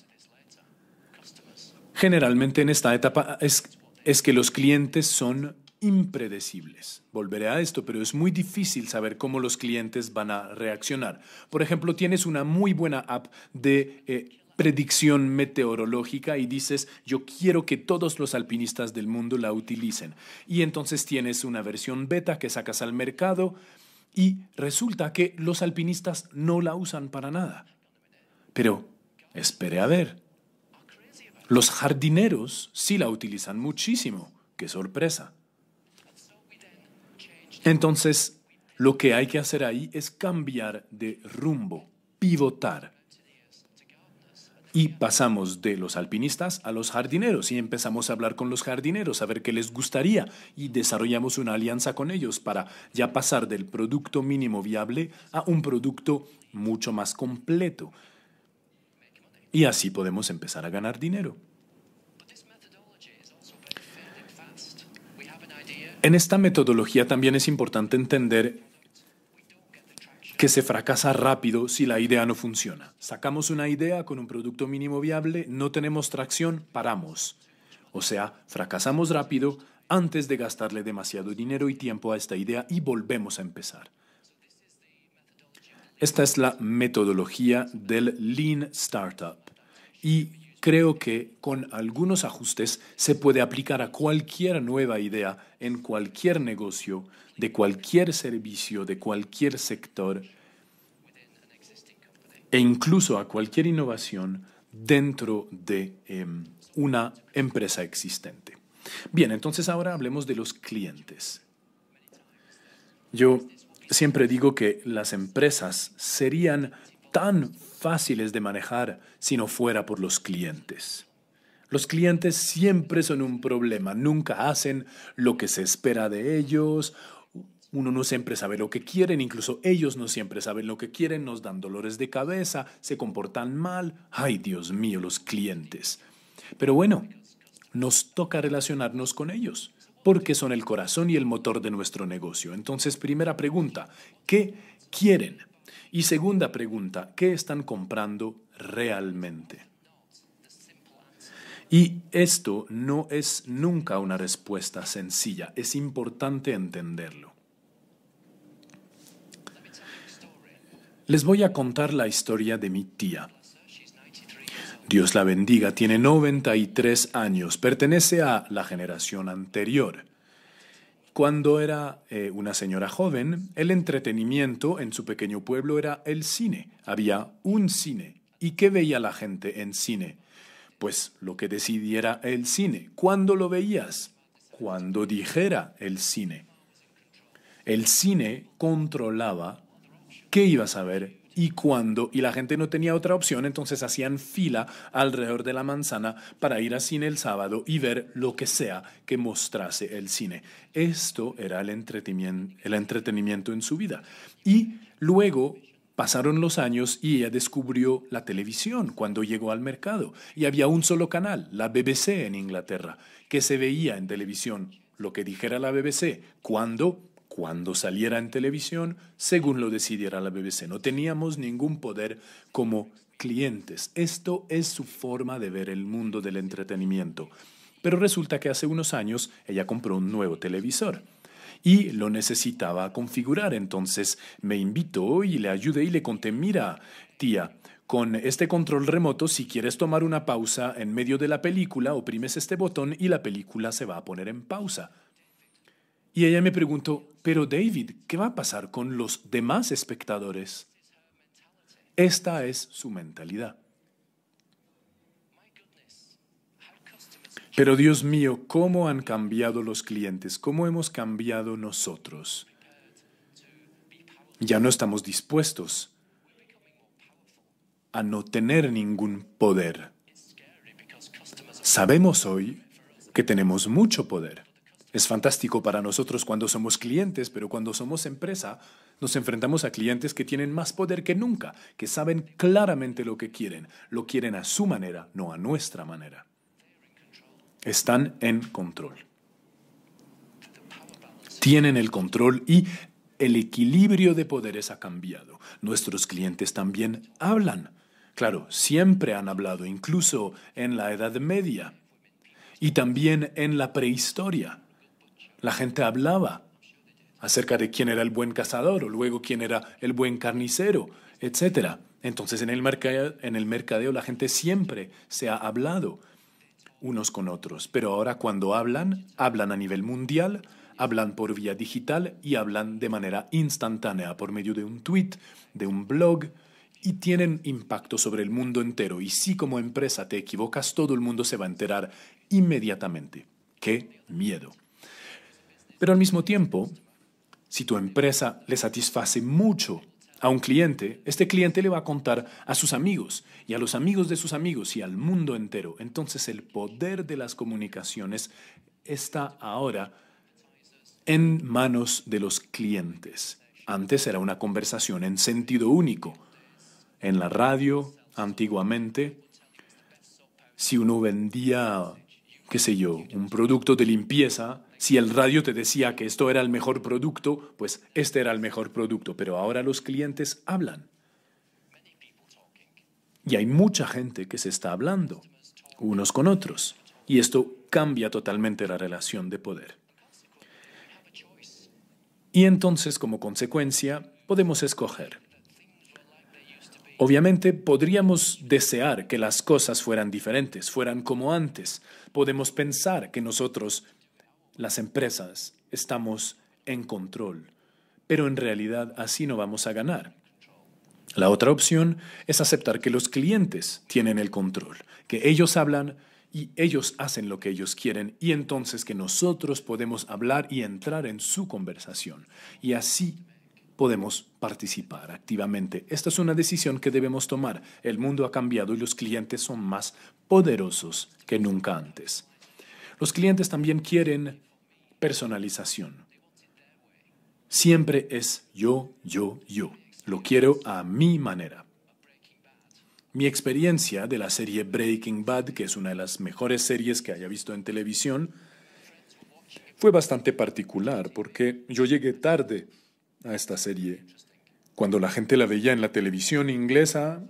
generalmente en esta etapa es, es que los clientes son impredecibles. Volveré a esto, pero es muy difícil saber cómo los clientes van a reaccionar. Por ejemplo, tienes una muy buena app de eh, predicción meteorológica y dices, yo quiero que todos los alpinistas del mundo la utilicen. Y entonces tienes una versión beta que sacas al mercado y resulta que los alpinistas no la usan para nada. Pero, espere a ver. Los jardineros sí la utilizan muchísimo. ¡Qué sorpresa! Entonces, lo que hay que hacer ahí es cambiar de rumbo, pivotar. Y pasamos de los alpinistas a los jardineros y empezamos a hablar con los jardineros, a ver qué les gustaría y desarrollamos una alianza con ellos para ya pasar del producto mínimo viable a un producto mucho más completo. Y así podemos empezar a ganar dinero. En esta metodología también es importante entender que se fracasa rápido si la idea no funciona. Sacamos una idea con un producto mínimo viable, no tenemos tracción, paramos. O sea, fracasamos rápido antes de gastarle demasiado dinero y tiempo a esta idea y volvemos a empezar. Esta es la metodología del Lean Startup y creo que con algunos ajustes se puede aplicar a cualquier nueva idea en cualquier negocio, de cualquier servicio, de cualquier sector e incluso a cualquier innovación dentro de em, una empresa existente. Bien, entonces ahora hablemos de los clientes. Yo siempre digo que las empresas serían tan fáciles de manejar si no fuera por los clientes. Los clientes siempre son un problema, nunca hacen lo que se espera de ellos, uno no siempre sabe lo que quieren, incluso ellos no siempre saben lo que quieren, nos dan dolores de cabeza, se comportan mal. Ay, Dios mío, los clientes. Pero bueno, nos toca relacionarnos con ellos, porque son el corazón y el motor de nuestro negocio. Entonces, primera pregunta, ¿qué quieren? Y segunda pregunta, ¿qué están comprando realmente? Y esto no es nunca una respuesta sencilla, es importante entenderlo. Les voy a contar la historia de mi tía. Dios la bendiga, tiene 93 años, pertenece a la generación anterior. Cuando era eh, una señora joven, el entretenimiento en su pequeño pueblo era el cine. Había un cine. ¿Y qué veía la gente en cine? Pues lo que decidiera el cine. ¿Cuándo lo veías? Cuando dijera el cine. El cine controlaba qué ibas a ver y cuando, y la gente no tenía otra opción, entonces hacían fila alrededor de la manzana para ir al cine el sábado y ver lo que sea que mostrase el cine. Esto era el entretenimiento, el entretenimiento en su vida. Y luego Pasaron los años y ella descubrió la televisión cuando llegó al mercado. Y había un solo canal, la BBC en Inglaterra, que se veía en televisión lo que dijera la BBC, cuando cuando saliera en televisión, según lo decidiera la BBC. No teníamos ningún poder como clientes. Esto es su forma de ver el mundo del entretenimiento. Pero resulta que hace unos años ella compró un nuevo televisor y lo necesitaba configurar. Entonces me invitó y le ayudé y le conté, mira, tía, con este control remoto, si quieres tomar una pausa en medio de la película, oprimes este botón y la película se va a poner en pausa. Y ella me preguntó, pero David, ¿qué va a pasar con los demás espectadores? Esta es su mentalidad. Pero Dios mío, ¿cómo han cambiado los clientes? ¿Cómo hemos cambiado nosotros? Ya no estamos dispuestos a no tener ningún poder. Sabemos hoy que tenemos mucho poder. Es fantástico para nosotros cuando somos clientes, pero cuando somos empresa, nos enfrentamos a clientes que tienen más poder que nunca, que saben claramente lo que quieren. Lo quieren a su manera, no a nuestra manera. Están en control. Tienen el control y el equilibrio de poderes ha cambiado. Nuestros clientes también hablan. Claro, siempre han hablado, incluso en la Edad Media y también en la prehistoria. La gente hablaba acerca de quién era el buen cazador o luego quién era el buen carnicero, etc. Entonces en el, mercadeo, en el mercadeo la gente siempre se ha hablado unos con otros, pero ahora cuando hablan, hablan a nivel mundial, hablan por vía digital y hablan de manera instantánea por medio de un tweet, de un blog, y tienen impacto sobre el mundo entero. Y si como empresa te equivocas, todo el mundo se va a enterar inmediatamente. ¡Qué miedo! Pero al mismo tiempo, si tu empresa le satisface mucho a un cliente, este cliente le va a contar a sus amigos y a los amigos de sus amigos y al mundo entero. Entonces el poder de las comunicaciones está ahora en manos de los clientes. Antes era una conversación en sentido único. En la radio, antiguamente, si uno vendía, qué sé yo, un producto de limpieza, si el radio te decía que esto era el mejor producto, pues este era el mejor producto, pero ahora los clientes hablan. Y hay mucha gente que se está hablando, unos con otros, y esto cambia totalmente la relación de poder. Y entonces, como consecuencia, podemos escoger. Obviamente podríamos desear que las cosas fueran diferentes, fueran como antes. Podemos pensar que nosotros las empresas estamos en control, pero en realidad así no vamos a ganar. La otra opción es aceptar que los clientes tienen el control, que ellos hablan y ellos hacen lo que ellos quieren y entonces que nosotros podemos hablar y entrar en su conversación y así podemos participar activamente. Esta es una decisión que debemos tomar. El mundo ha cambiado y los clientes son más poderosos que nunca antes. Los clientes también quieren personalización. Siempre es yo, yo, yo. Lo quiero a mi manera. Mi experiencia de la serie Breaking Bad, que es una de las mejores series que haya visto en televisión, fue bastante particular porque yo llegué tarde a esta serie. Cuando la gente la veía en la televisión inglesa,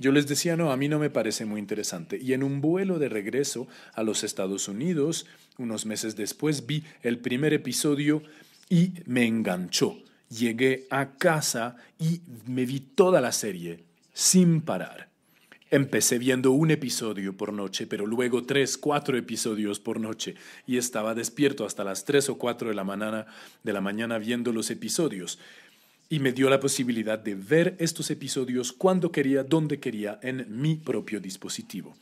yo les decía, no, a mí no me parece muy interesante. Y en un vuelo de regreso a los Estados Unidos, unos meses después, vi el primer episodio y me enganchó. Llegué a casa y me vi toda la serie sin parar. Empecé viendo un episodio por noche, pero luego tres, cuatro episodios por noche, y estaba despierto hasta las tres o cuatro de la mañana, de la mañana viendo los episodios y me dio la posibilidad de ver estos episodios cuando quería, donde quería, en mi propio dispositivo.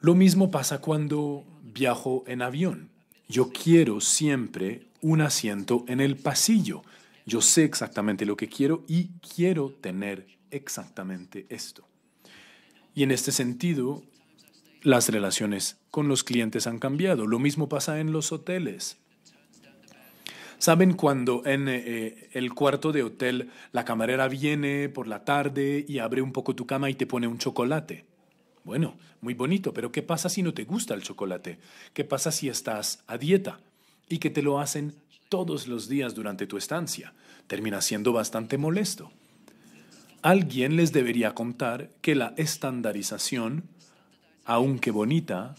Lo mismo pasa cuando viajo en avión. Yo quiero siempre un asiento en el pasillo. Yo sé exactamente lo que quiero y quiero tener exactamente esto. Y en este sentido, las relaciones con los clientes han cambiado. Lo mismo pasa en los hoteles. ¿Saben cuando en eh, eh, el cuarto de hotel la camarera viene por la tarde y abre un poco tu cama y te pone un chocolate? Bueno, muy bonito, pero ¿qué pasa si no te gusta el chocolate? ¿Qué pasa si estás a dieta y que te lo hacen todos los días durante tu estancia? Termina siendo bastante molesto. Alguien les debería contar que la estandarización, aunque bonita,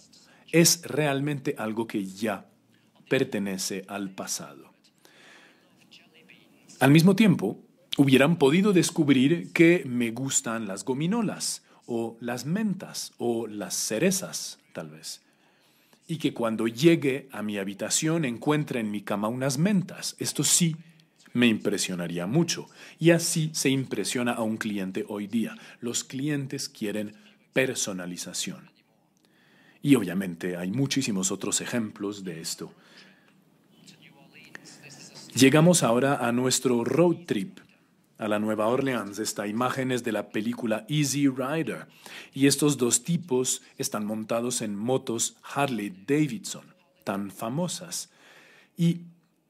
es realmente algo que ya pertenece al pasado. Al mismo tiempo, hubieran podido descubrir que me gustan las gominolas o las mentas o las cerezas, tal vez. Y que cuando llegue a mi habitación encuentre en mi cama unas mentas. Esto sí me impresionaría mucho. Y así se impresiona a un cliente hoy día. Los clientes quieren personalización. Y obviamente hay muchísimos otros ejemplos de esto. Llegamos ahora a nuestro road trip a la Nueva Orleans. imagen imágenes de la película Easy Rider. Y estos dos tipos están montados en motos Harley Davidson, tan famosas. ¿Y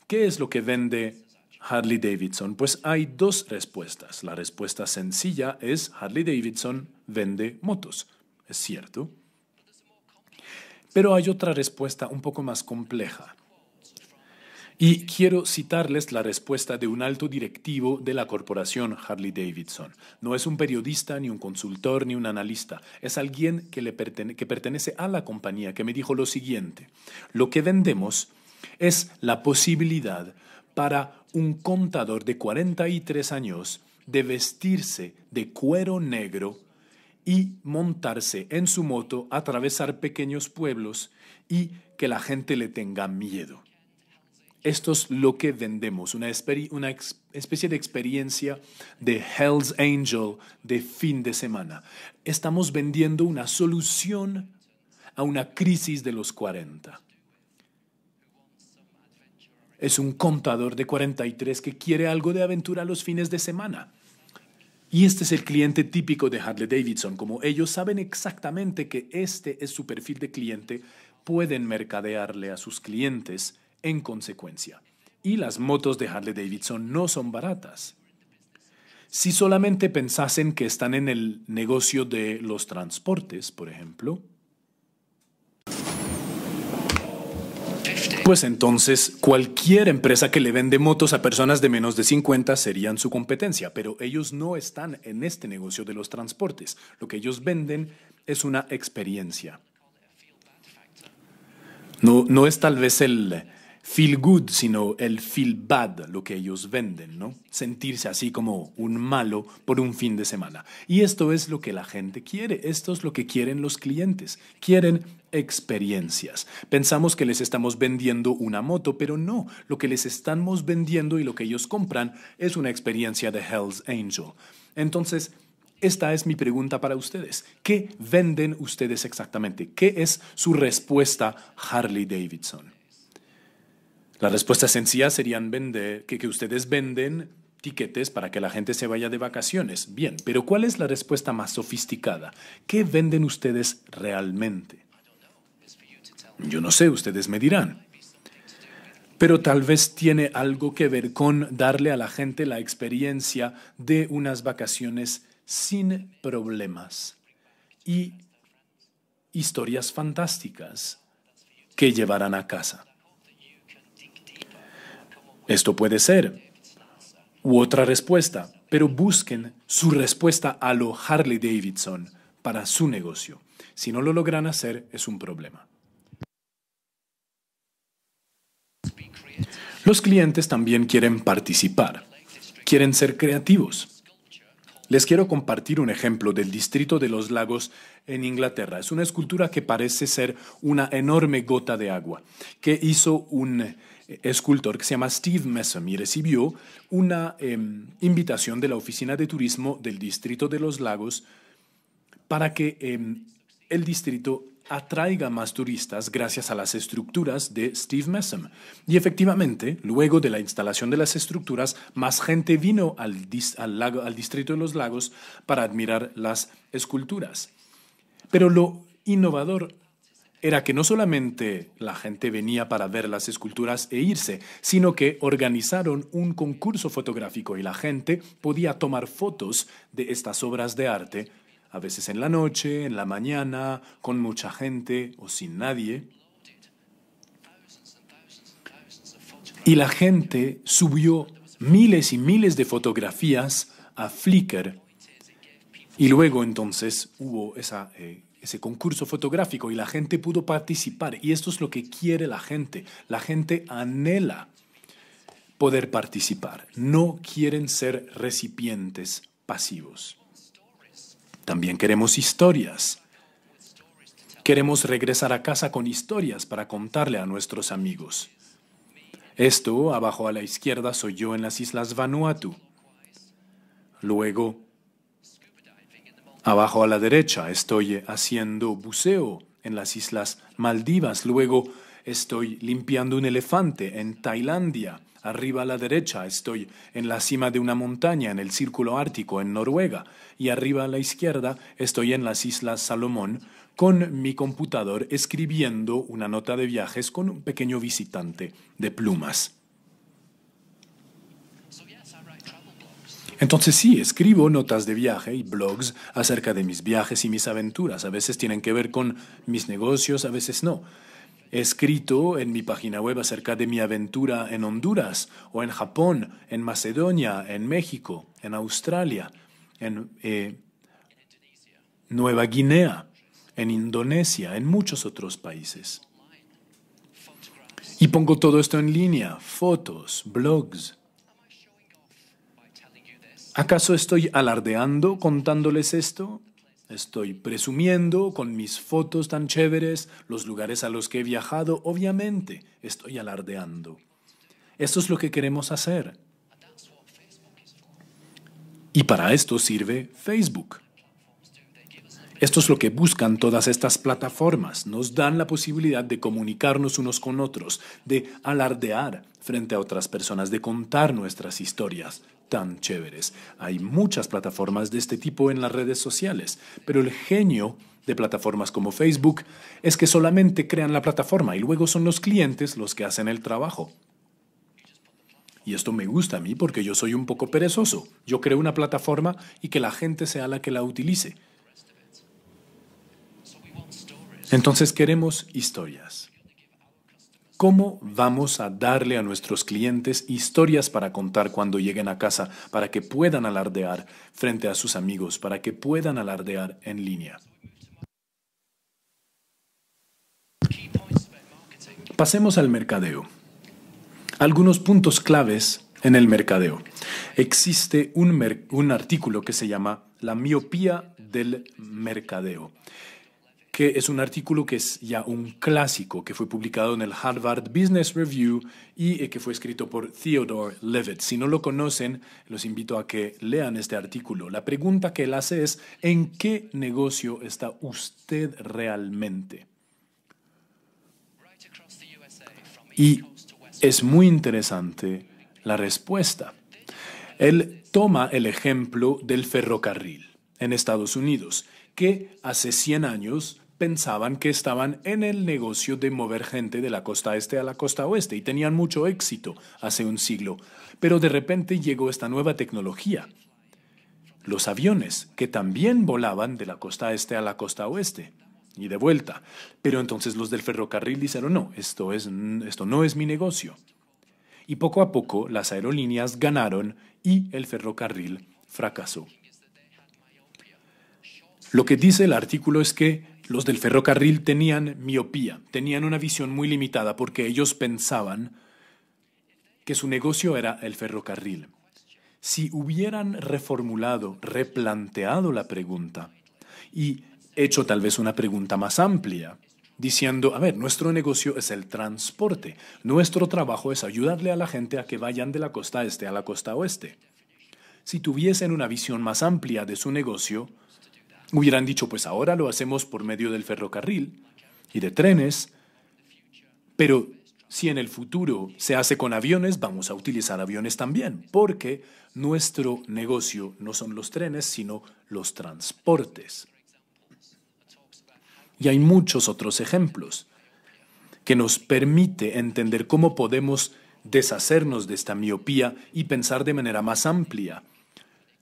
qué es lo que vende Harley Davidson? Pues hay dos respuestas. La respuesta sencilla es Harley Davidson vende motos. ¿Es cierto? Pero hay otra respuesta un poco más compleja. Y quiero citarles la respuesta de un alto directivo de la corporación Harley Davidson. No es un periodista, ni un consultor, ni un analista. Es alguien que, le pertenece a la compañía que me dijo lo siguiente. Lo que vendemos es la posibilidad para un contador de 43 años de vestirse de cuero negro y montarse en su moto, atravesar pequeños pueblos y que la gente le tenga miedo. Esto es lo que vendemos, una, especie de experiencia de Hell's Angel de fin de semana. Estamos vendiendo una solución a una crisis de los 40 es un contador de 43 que quiere algo de aventura los fines de semana. Y este es el cliente típico de Harley Davidson. Como ellos saben exactamente que este es su perfil de cliente, pueden mercadearle a sus clientes en consecuencia. Y las motos de Harley Davidson no son baratas. Si solamente pensasen que están en el negocio de los transportes, por ejemplo, pues entonces cualquier empresa que le vende motos a personas de menos de 50 serían su competencia, pero ellos no están en este negocio de los transportes. Lo que ellos venden es una experiencia. No, no es tal vez el, feel good, sino el feel bad, lo que ellos venden, ¿no? Sentirse así como un malo por un fin de semana. Y esto es lo que la gente quiere, esto es lo que quieren los clientes, quieren experiencias. Pensamos que les estamos vendiendo una moto, pero no, lo que les estamos vendiendo y lo que ellos compran es una experiencia de Hells Angel. Entonces, esta es mi pregunta para ustedes. ¿Qué venden ustedes exactamente? ¿Qué es su respuesta Harley Davidson? La respuesta sencilla serían vender, que, que ustedes venden tiquetes para que la gente se vaya de vacaciones. Bien, pero ¿cuál es la respuesta más sofisticada? ¿Qué venden ustedes realmente? Yo no sé, ustedes me dirán. Pero tal vez tiene algo que ver con darle a la gente la experiencia de unas vacaciones sin problemas y historias fantásticas que llevarán a casa. Esto puede ser. U otra respuesta, pero busquen su respuesta a lo Harley Davidson para su negocio. Si no lo logran hacer, es un problema. Los clientes también quieren participar, quieren ser creativos. Les quiero compartir un ejemplo del Distrito de los Lagos en Inglaterra. Es una escultura que parece ser una enorme gota de agua, que hizo un escultor que se llama Steve Messam y recibió una em, invitación de la Oficina de Turismo del Distrito de los Lagos para que em, el distrito atraiga más turistas gracias a las estructuras de Steve Messam. Y efectivamente, luego de la instalación de las estructuras, más gente vino al distrito de los lagos para admirar las esculturas. Pero lo innovador era que no solamente la gente venía para ver las esculturas e irse, sino que organizaron un concurso fotográfico y la gente podía tomar fotos de estas obras de arte, a veces en la noche, en la mañana, con mucha gente o sin nadie. Y la gente subió miles y miles de fotografías a Flickr. Y luego entonces hubo esa eh, ese concurso fotográfico y la gente pudo participar. Y esto es lo que quiere la gente. La gente anhela poder participar. No quieren ser recipientes pasivos. También queremos historias. Queremos regresar a casa con historias para contarle a nuestros amigos. Esto, abajo a la izquierda, soy yo en las Islas Vanuatu. Luego, Abajo a la derecha estoy haciendo buceo en las Islas Maldivas, luego estoy limpiando un elefante en Tailandia, arriba a la derecha estoy en la cima de una montaña en el Círculo Ártico en Noruega y arriba a la izquierda estoy en las Islas Salomón con mi computador escribiendo una nota de viajes con un pequeño visitante de plumas. Entonces sí, escribo notas de viaje y blogs acerca de mis viajes y mis aventuras. A veces tienen que ver con mis negocios, a veces no. He escrito en mi página web acerca de mi aventura en Honduras o en Japón, en Macedonia, en México, en Australia, en eh, Nueva Guinea, en Indonesia, en muchos otros países. Y pongo todo esto en línea, fotos, blogs. ¿Acaso estoy alardeando contándoles esto? Estoy presumiendo con mis fotos tan chéveres, los lugares a los que he viajado, obviamente estoy alardeando. Esto es lo que queremos hacer. Y para esto sirve Facebook. Esto es lo que buscan todas estas plataformas. Nos dan la posibilidad de comunicarnos unos con otros, de alardear frente a otras personas, de contar nuestras historias, tan chéveres. Hay muchas plataformas de este tipo en las redes sociales, pero el genio de plataformas como Facebook es que solamente crean la plataforma y luego son los clientes los que hacen el trabajo. Y esto me gusta a mí porque yo soy un poco perezoso. Yo creo una plataforma y que la gente sea la que la utilice. Entonces queremos historias. ¿Cómo vamos a darle a nuestros clientes historias para contar cuando lleguen a casa, para que puedan alardear frente a sus amigos, para que puedan alardear en línea? Pasemos al mercadeo. Algunos puntos claves en el mercadeo. Existe un, un artículo que se llama La miopía del mercadeo que es un artículo que es ya un clásico, que fue publicado en el Harvard Business Review y eh, que fue escrito por Theodore Levitt. Si no lo conocen, los invito a que lean este artículo. La pregunta que él hace es, ¿en qué negocio está usted realmente? Y es muy interesante la respuesta. Él toma el ejemplo del ferrocarril en Estados Unidos, que hace 100 años pensaban que estaban en el negocio de mover gente de la costa este a la costa oeste y tenían mucho éxito hace un siglo. Pero de repente llegó esta nueva tecnología, los aviones, que también volaban de la costa este a la costa oeste y de vuelta. Pero entonces los del ferrocarril dijeron, no, esto, es, esto no es mi negocio. Y poco a poco las aerolíneas ganaron y el ferrocarril fracasó. Lo que dice el artículo es que los del ferrocarril tenían miopía, tenían una visión muy limitada porque ellos pensaban que su negocio era el ferrocarril. Si hubieran reformulado, replanteado la pregunta y hecho tal vez una pregunta más amplia, diciendo, a ver, nuestro negocio es el transporte, nuestro trabajo es ayudarle a la gente a que vayan de la costa este a la costa oeste. Si tuviesen una visión más amplia de su negocio, hubieran dicho, pues ahora lo hacemos por medio del ferrocarril y de trenes, pero si en el futuro se hace con aviones, vamos a utilizar aviones también, porque nuestro negocio no son los trenes, sino los transportes. Y hay muchos otros ejemplos que nos permite entender cómo podemos deshacernos de esta miopía y pensar de manera más amplia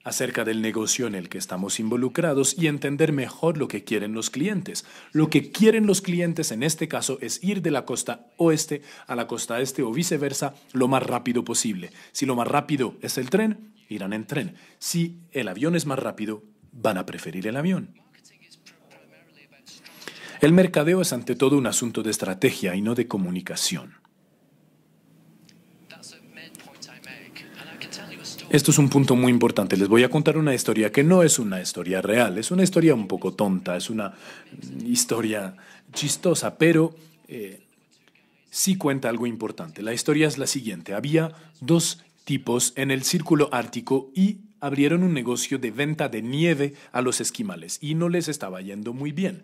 acerca del negocio en el que estamos involucrados y entender mejor lo que quieren los clientes. Lo que quieren los clientes en este caso es ir de la costa oeste a la costa este o viceversa lo más rápido posible. Si lo más rápido es el tren, irán en tren. Si el avión es más rápido, van a preferir el avión. El mercadeo es ante todo un asunto de estrategia y no de comunicación. Esto es un punto muy importante. Les voy a contar una historia que no es una historia real, es una historia un poco tonta, es una historia chistosa, pero eh, sí cuenta algo importante. La historia es la siguiente. Había dos tipos en el círculo ártico y abrieron un negocio de venta de nieve a los esquimales y no les estaba yendo muy bien.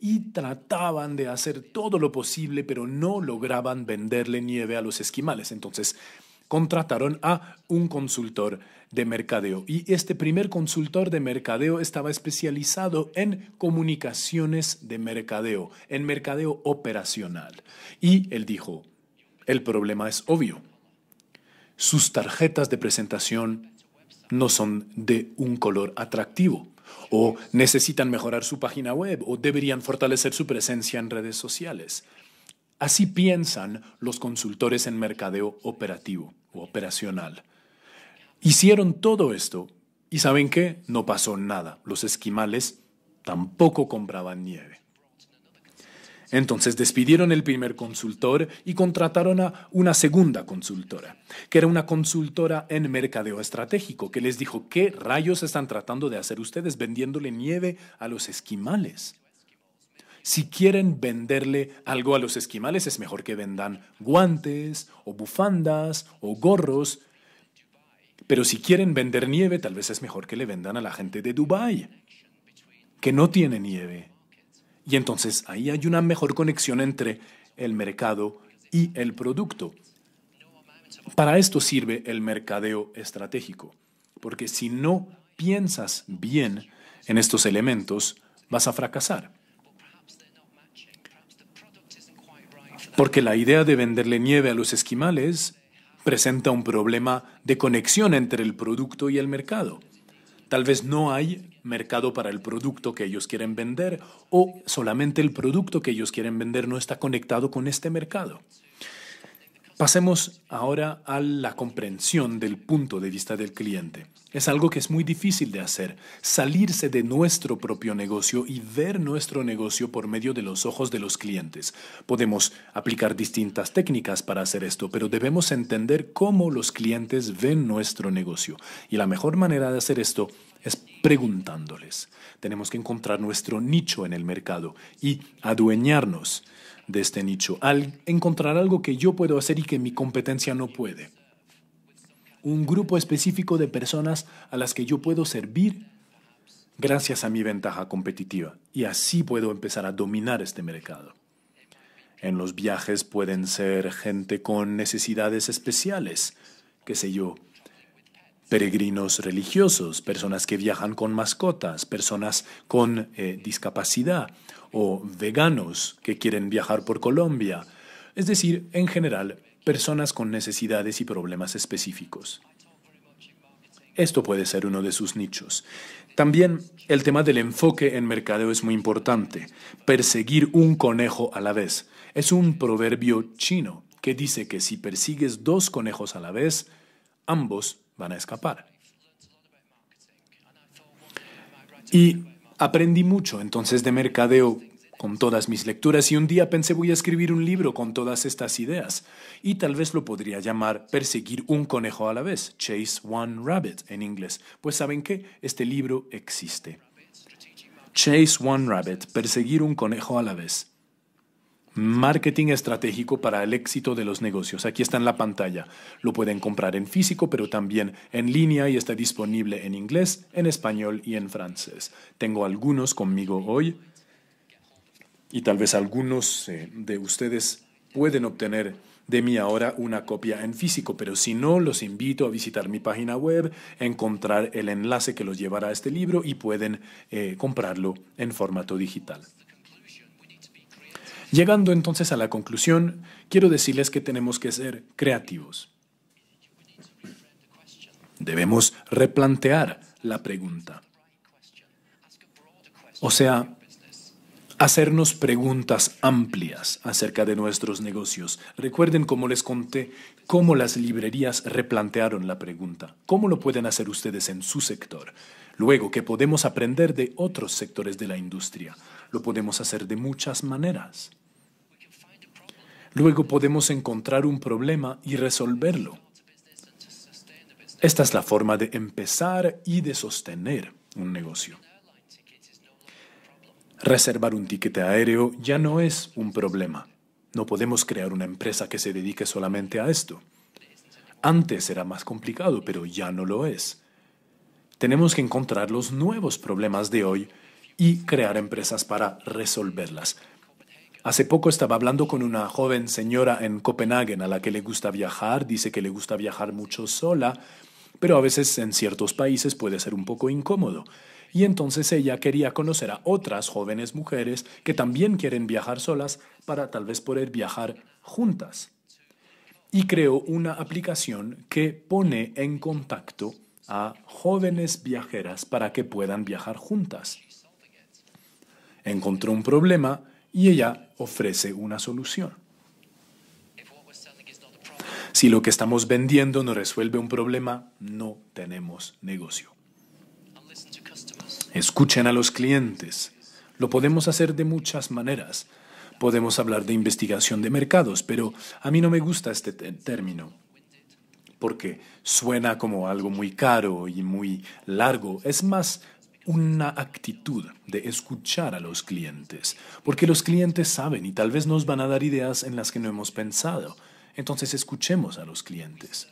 Y trataban de hacer todo lo posible, pero no lograban venderle nieve a los esquimales. Entonces, contrataron a un consultor de mercadeo. Y este primer consultor de mercadeo estaba especializado en comunicaciones de mercadeo, en mercadeo operacional. Y él dijo, el problema es obvio. Sus tarjetas de presentación no son de un color atractivo o necesitan mejorar su página web o deberían fortalecer su presencia en redes sociales. Así piensan los consultores en mercadeo operativo o operacional. Hicieron todo esto y saben qué, no pasó nada. Los esquimales tampoco compraban nieve. Entonces despidieron el primer consultor y contrataron a una segunda consultora, que era una consultora en mercadeo estratégico, que les dijo, ¿qué rayos están tratando de hacer ustedes vendiéndole nieve a los esquimales? Si quieren venderle algo a los esquimales, es mejor que vendan guantes o bufandas o gorros. Pero si quieren vender nieve, tal vez es mejor que le vendan a la gente de Dubái, que no tiene nieve. Y entonces ahí hay una mejor conexión entre el mercado y el producto. Para esto sirve el mercadeo estratégico, porque si no piensas bien en estos elementos, vas a fracasar. Porque la idea de venderle nieve a los esquimales presenta un problema de conexión entre el producto y el mercado. Tal vez no hay mercado para el producto que ellos quieren vender o solamente el producto que ellos quieren vender no está conectado con este mercado. Pasemos ahora a la comprensión del punto de vista del cliente. Es algo que es muy difícil de hacer, salirse de nuestro propio negocio y ver nuestro negocio por medio de los ojos de los clientes. Podemos aplicar distintas técnicas para hacer esto, pero debemos entender cómo los clientes ven nuestro negocio. Y la mejor manera de hacer esto es preguntándoles. Tenemos que encontrar nuestro nicho en el mercado y adueñarnos de este nicho, al encontrar algo que yo puedo hacer y que mi competencia no puede. Un grupo específico de personas a las que yo puedo servir gracias a mi ventaja competitiva y así puedo empezar a dominar este mercado. En los viajes pueden ser gente con necesidades especiales, qué sé yo, peregrinos religiosos, personas que viajan con mascotas, personas con eh, discapacidad o veganos que quieren viajar por Colombia, es decir, en general, personas con necesidades y problemas específicos. Esto puede ser uno de sus nichos. También el tema del enfoque en mercadeo es muy importante. Perseguir un conejo a la vez. Es un proverbio chino que dice que si persigues dos conejos a la vez, ambos van a escapar. Y aprendí mucho entonces de mercadeo con todas mis lecturas y un día pensé voy a escribir un libro con todas estas ideas y tal vez lo podría llamar Perseguir un conejo a la vez, Chase One Rabbit en inglés. Pues saben qué? este libro existe. Chase One Rabbit, Perseguir un conejo a la vez. Marketing estratégico para el éxito de los negocios. Aquí está en la pantalla. Lo pueden comprar en físico, pero también en línea y está disponible en inglés, en español y en francés. Tengo algunos conmigo hoy y tal vez algunos eh, de ustedes pueden obtener de mí ahora una copia en físico, pero si no, los invito a visitar mi página web, encontrar el enlace que los llevará a este libro y pueden eh, comprarlo en formato digital. Llegando entonces a la conclusión, quiero decirles que tenemos que ser creativos. Debemos replantear la pregunta. O sea, hacernos preguntas amplias acerca de nuestros negocios. Recuerden cómo les conté cómo las librerías replantearon la pregunta, cómo lo pueden hacer ustedes en su sector. Luego que podemos aprender de otros sectores de la industria, lo podemos hacer de muchas maneras. Luego podemos encontrar un problema y resolverlo. Esta es la forma de empezar y de sostener un negocio. Reservar un tiquete aéreo ya no es un problema. No podemos crear una empresa que se dedique solamente a esto. Antes era más complicado, pero ya no lo es. Tenemos que encontrar los nuevos problemas de hoy y crear empresas para resolverlas. Hace poco estaba hablando con una joven señora en Copenhague a la que le gusta viajar, dice que le gusta viajar mucho sola, pero a veces en ciertos países puede ser un poco incómodo. Y entonces ella quería conocer a otras jóvenes mujeres que también quieren viajar solas para tal vez poder viajar juntas. Y creó una aplicación que pone en contacto a jóvenes viajeras para que puedan viajar juntas. Encontró un problema y ella ofrece una solución. Si lo que estamos vendiendo no resuelve un problema, no tenemos negocio. Escuchen a los clientes. Lo podemos hacer de muchas maneras. Podemos hablar de investigación de mercados, pero a mí no me gusta este término porque suena como algo muy caro y muy largo. Es más una actitud de escuchar a los clientes, porque los clientes saben y tal vez nos van a dar ideas en las que no hemos pensado. Entonces escuchemos a los clientes.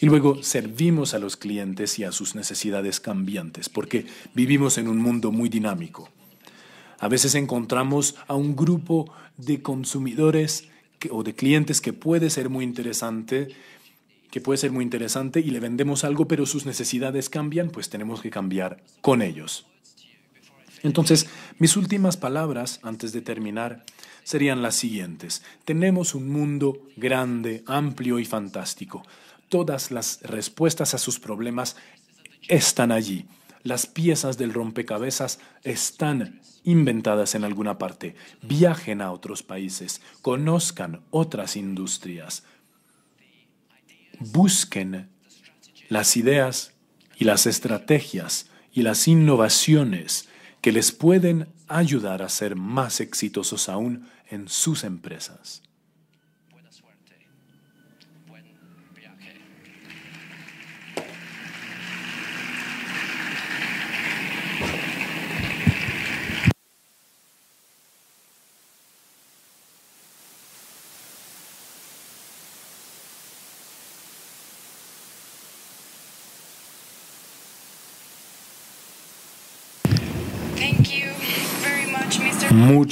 Y luego servimos a los clientes y a sus necesidades cambiantes, porque vivimos en un mundo muy dinámico. A veces encontramos a un grupo de consumidores o de clientes que puede ser muy interesante que puede ser muy interesante y le vendemos algo, pero sus necesidades cambian, pues tenemos que cambiar con ellos. Entonces, mis últimas palabras antes de terminar serían las siguientes. Tenemos un mundo grande, amplio y fantástico. Todas las respuestas a sus problemas están allí. Las piezas del rompecabezas están inventadas en alguna parte. Viajen a otros países, conozcan otras industrias busquen las ideas y las estrategias y las innovaciones que les pueden ayudar a ser más exitosos aún en sus empresas.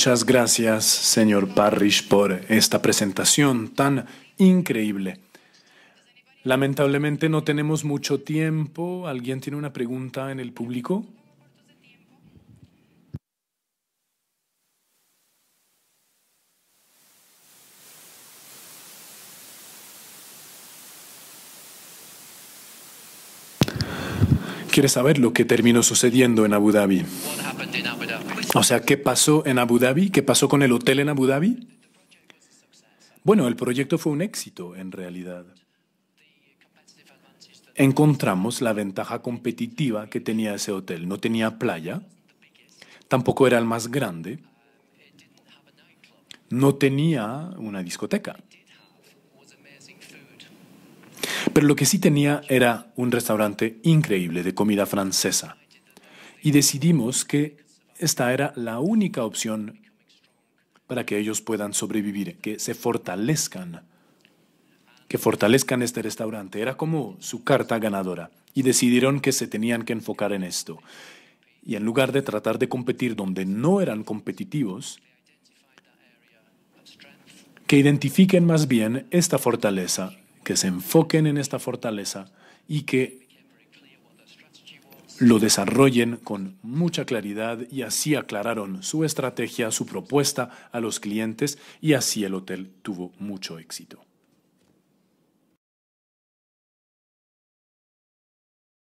Muchas gracias, señor Parrish, por esta presentación tan increíble. Lamentablemente no tenemos mucho tiempo. ¿Alguien tiene una pregunta en el público? ¿Quieres saber lo que terminó sucediendo en Abu Dhabi. O sea, ¿qué pasó en Abu Dhabi? ¿Qué pasó con el hotel en Abu Dhabi? Bueno, el proyecto fue un éxito en realidad. Encontramos la ventaja competitiva que tenía ese hotel. No tenía playa, tampoco era el más grande, no tenía una discoteca. Pero lo que sí tenía era un restaurante increíble de comida francesa. Y decidimos que esta era la única opción para que ellos puedan sobrevivir, que se fortalezcan, que fortalezcan este restaurante. Era como su carta ganadora. Y decidieron que se tenían que enfocar en esto. Y en lugar de tratar de competir donde no eran competitivos, que identifiquen más bien esta fortaleza que se enfoquen en esta fortaleza y que lo desarrollen con mucha claridad y así aclararon su estrategia, su propuesta a los clientes y así el hotel tuvo mucho éxito.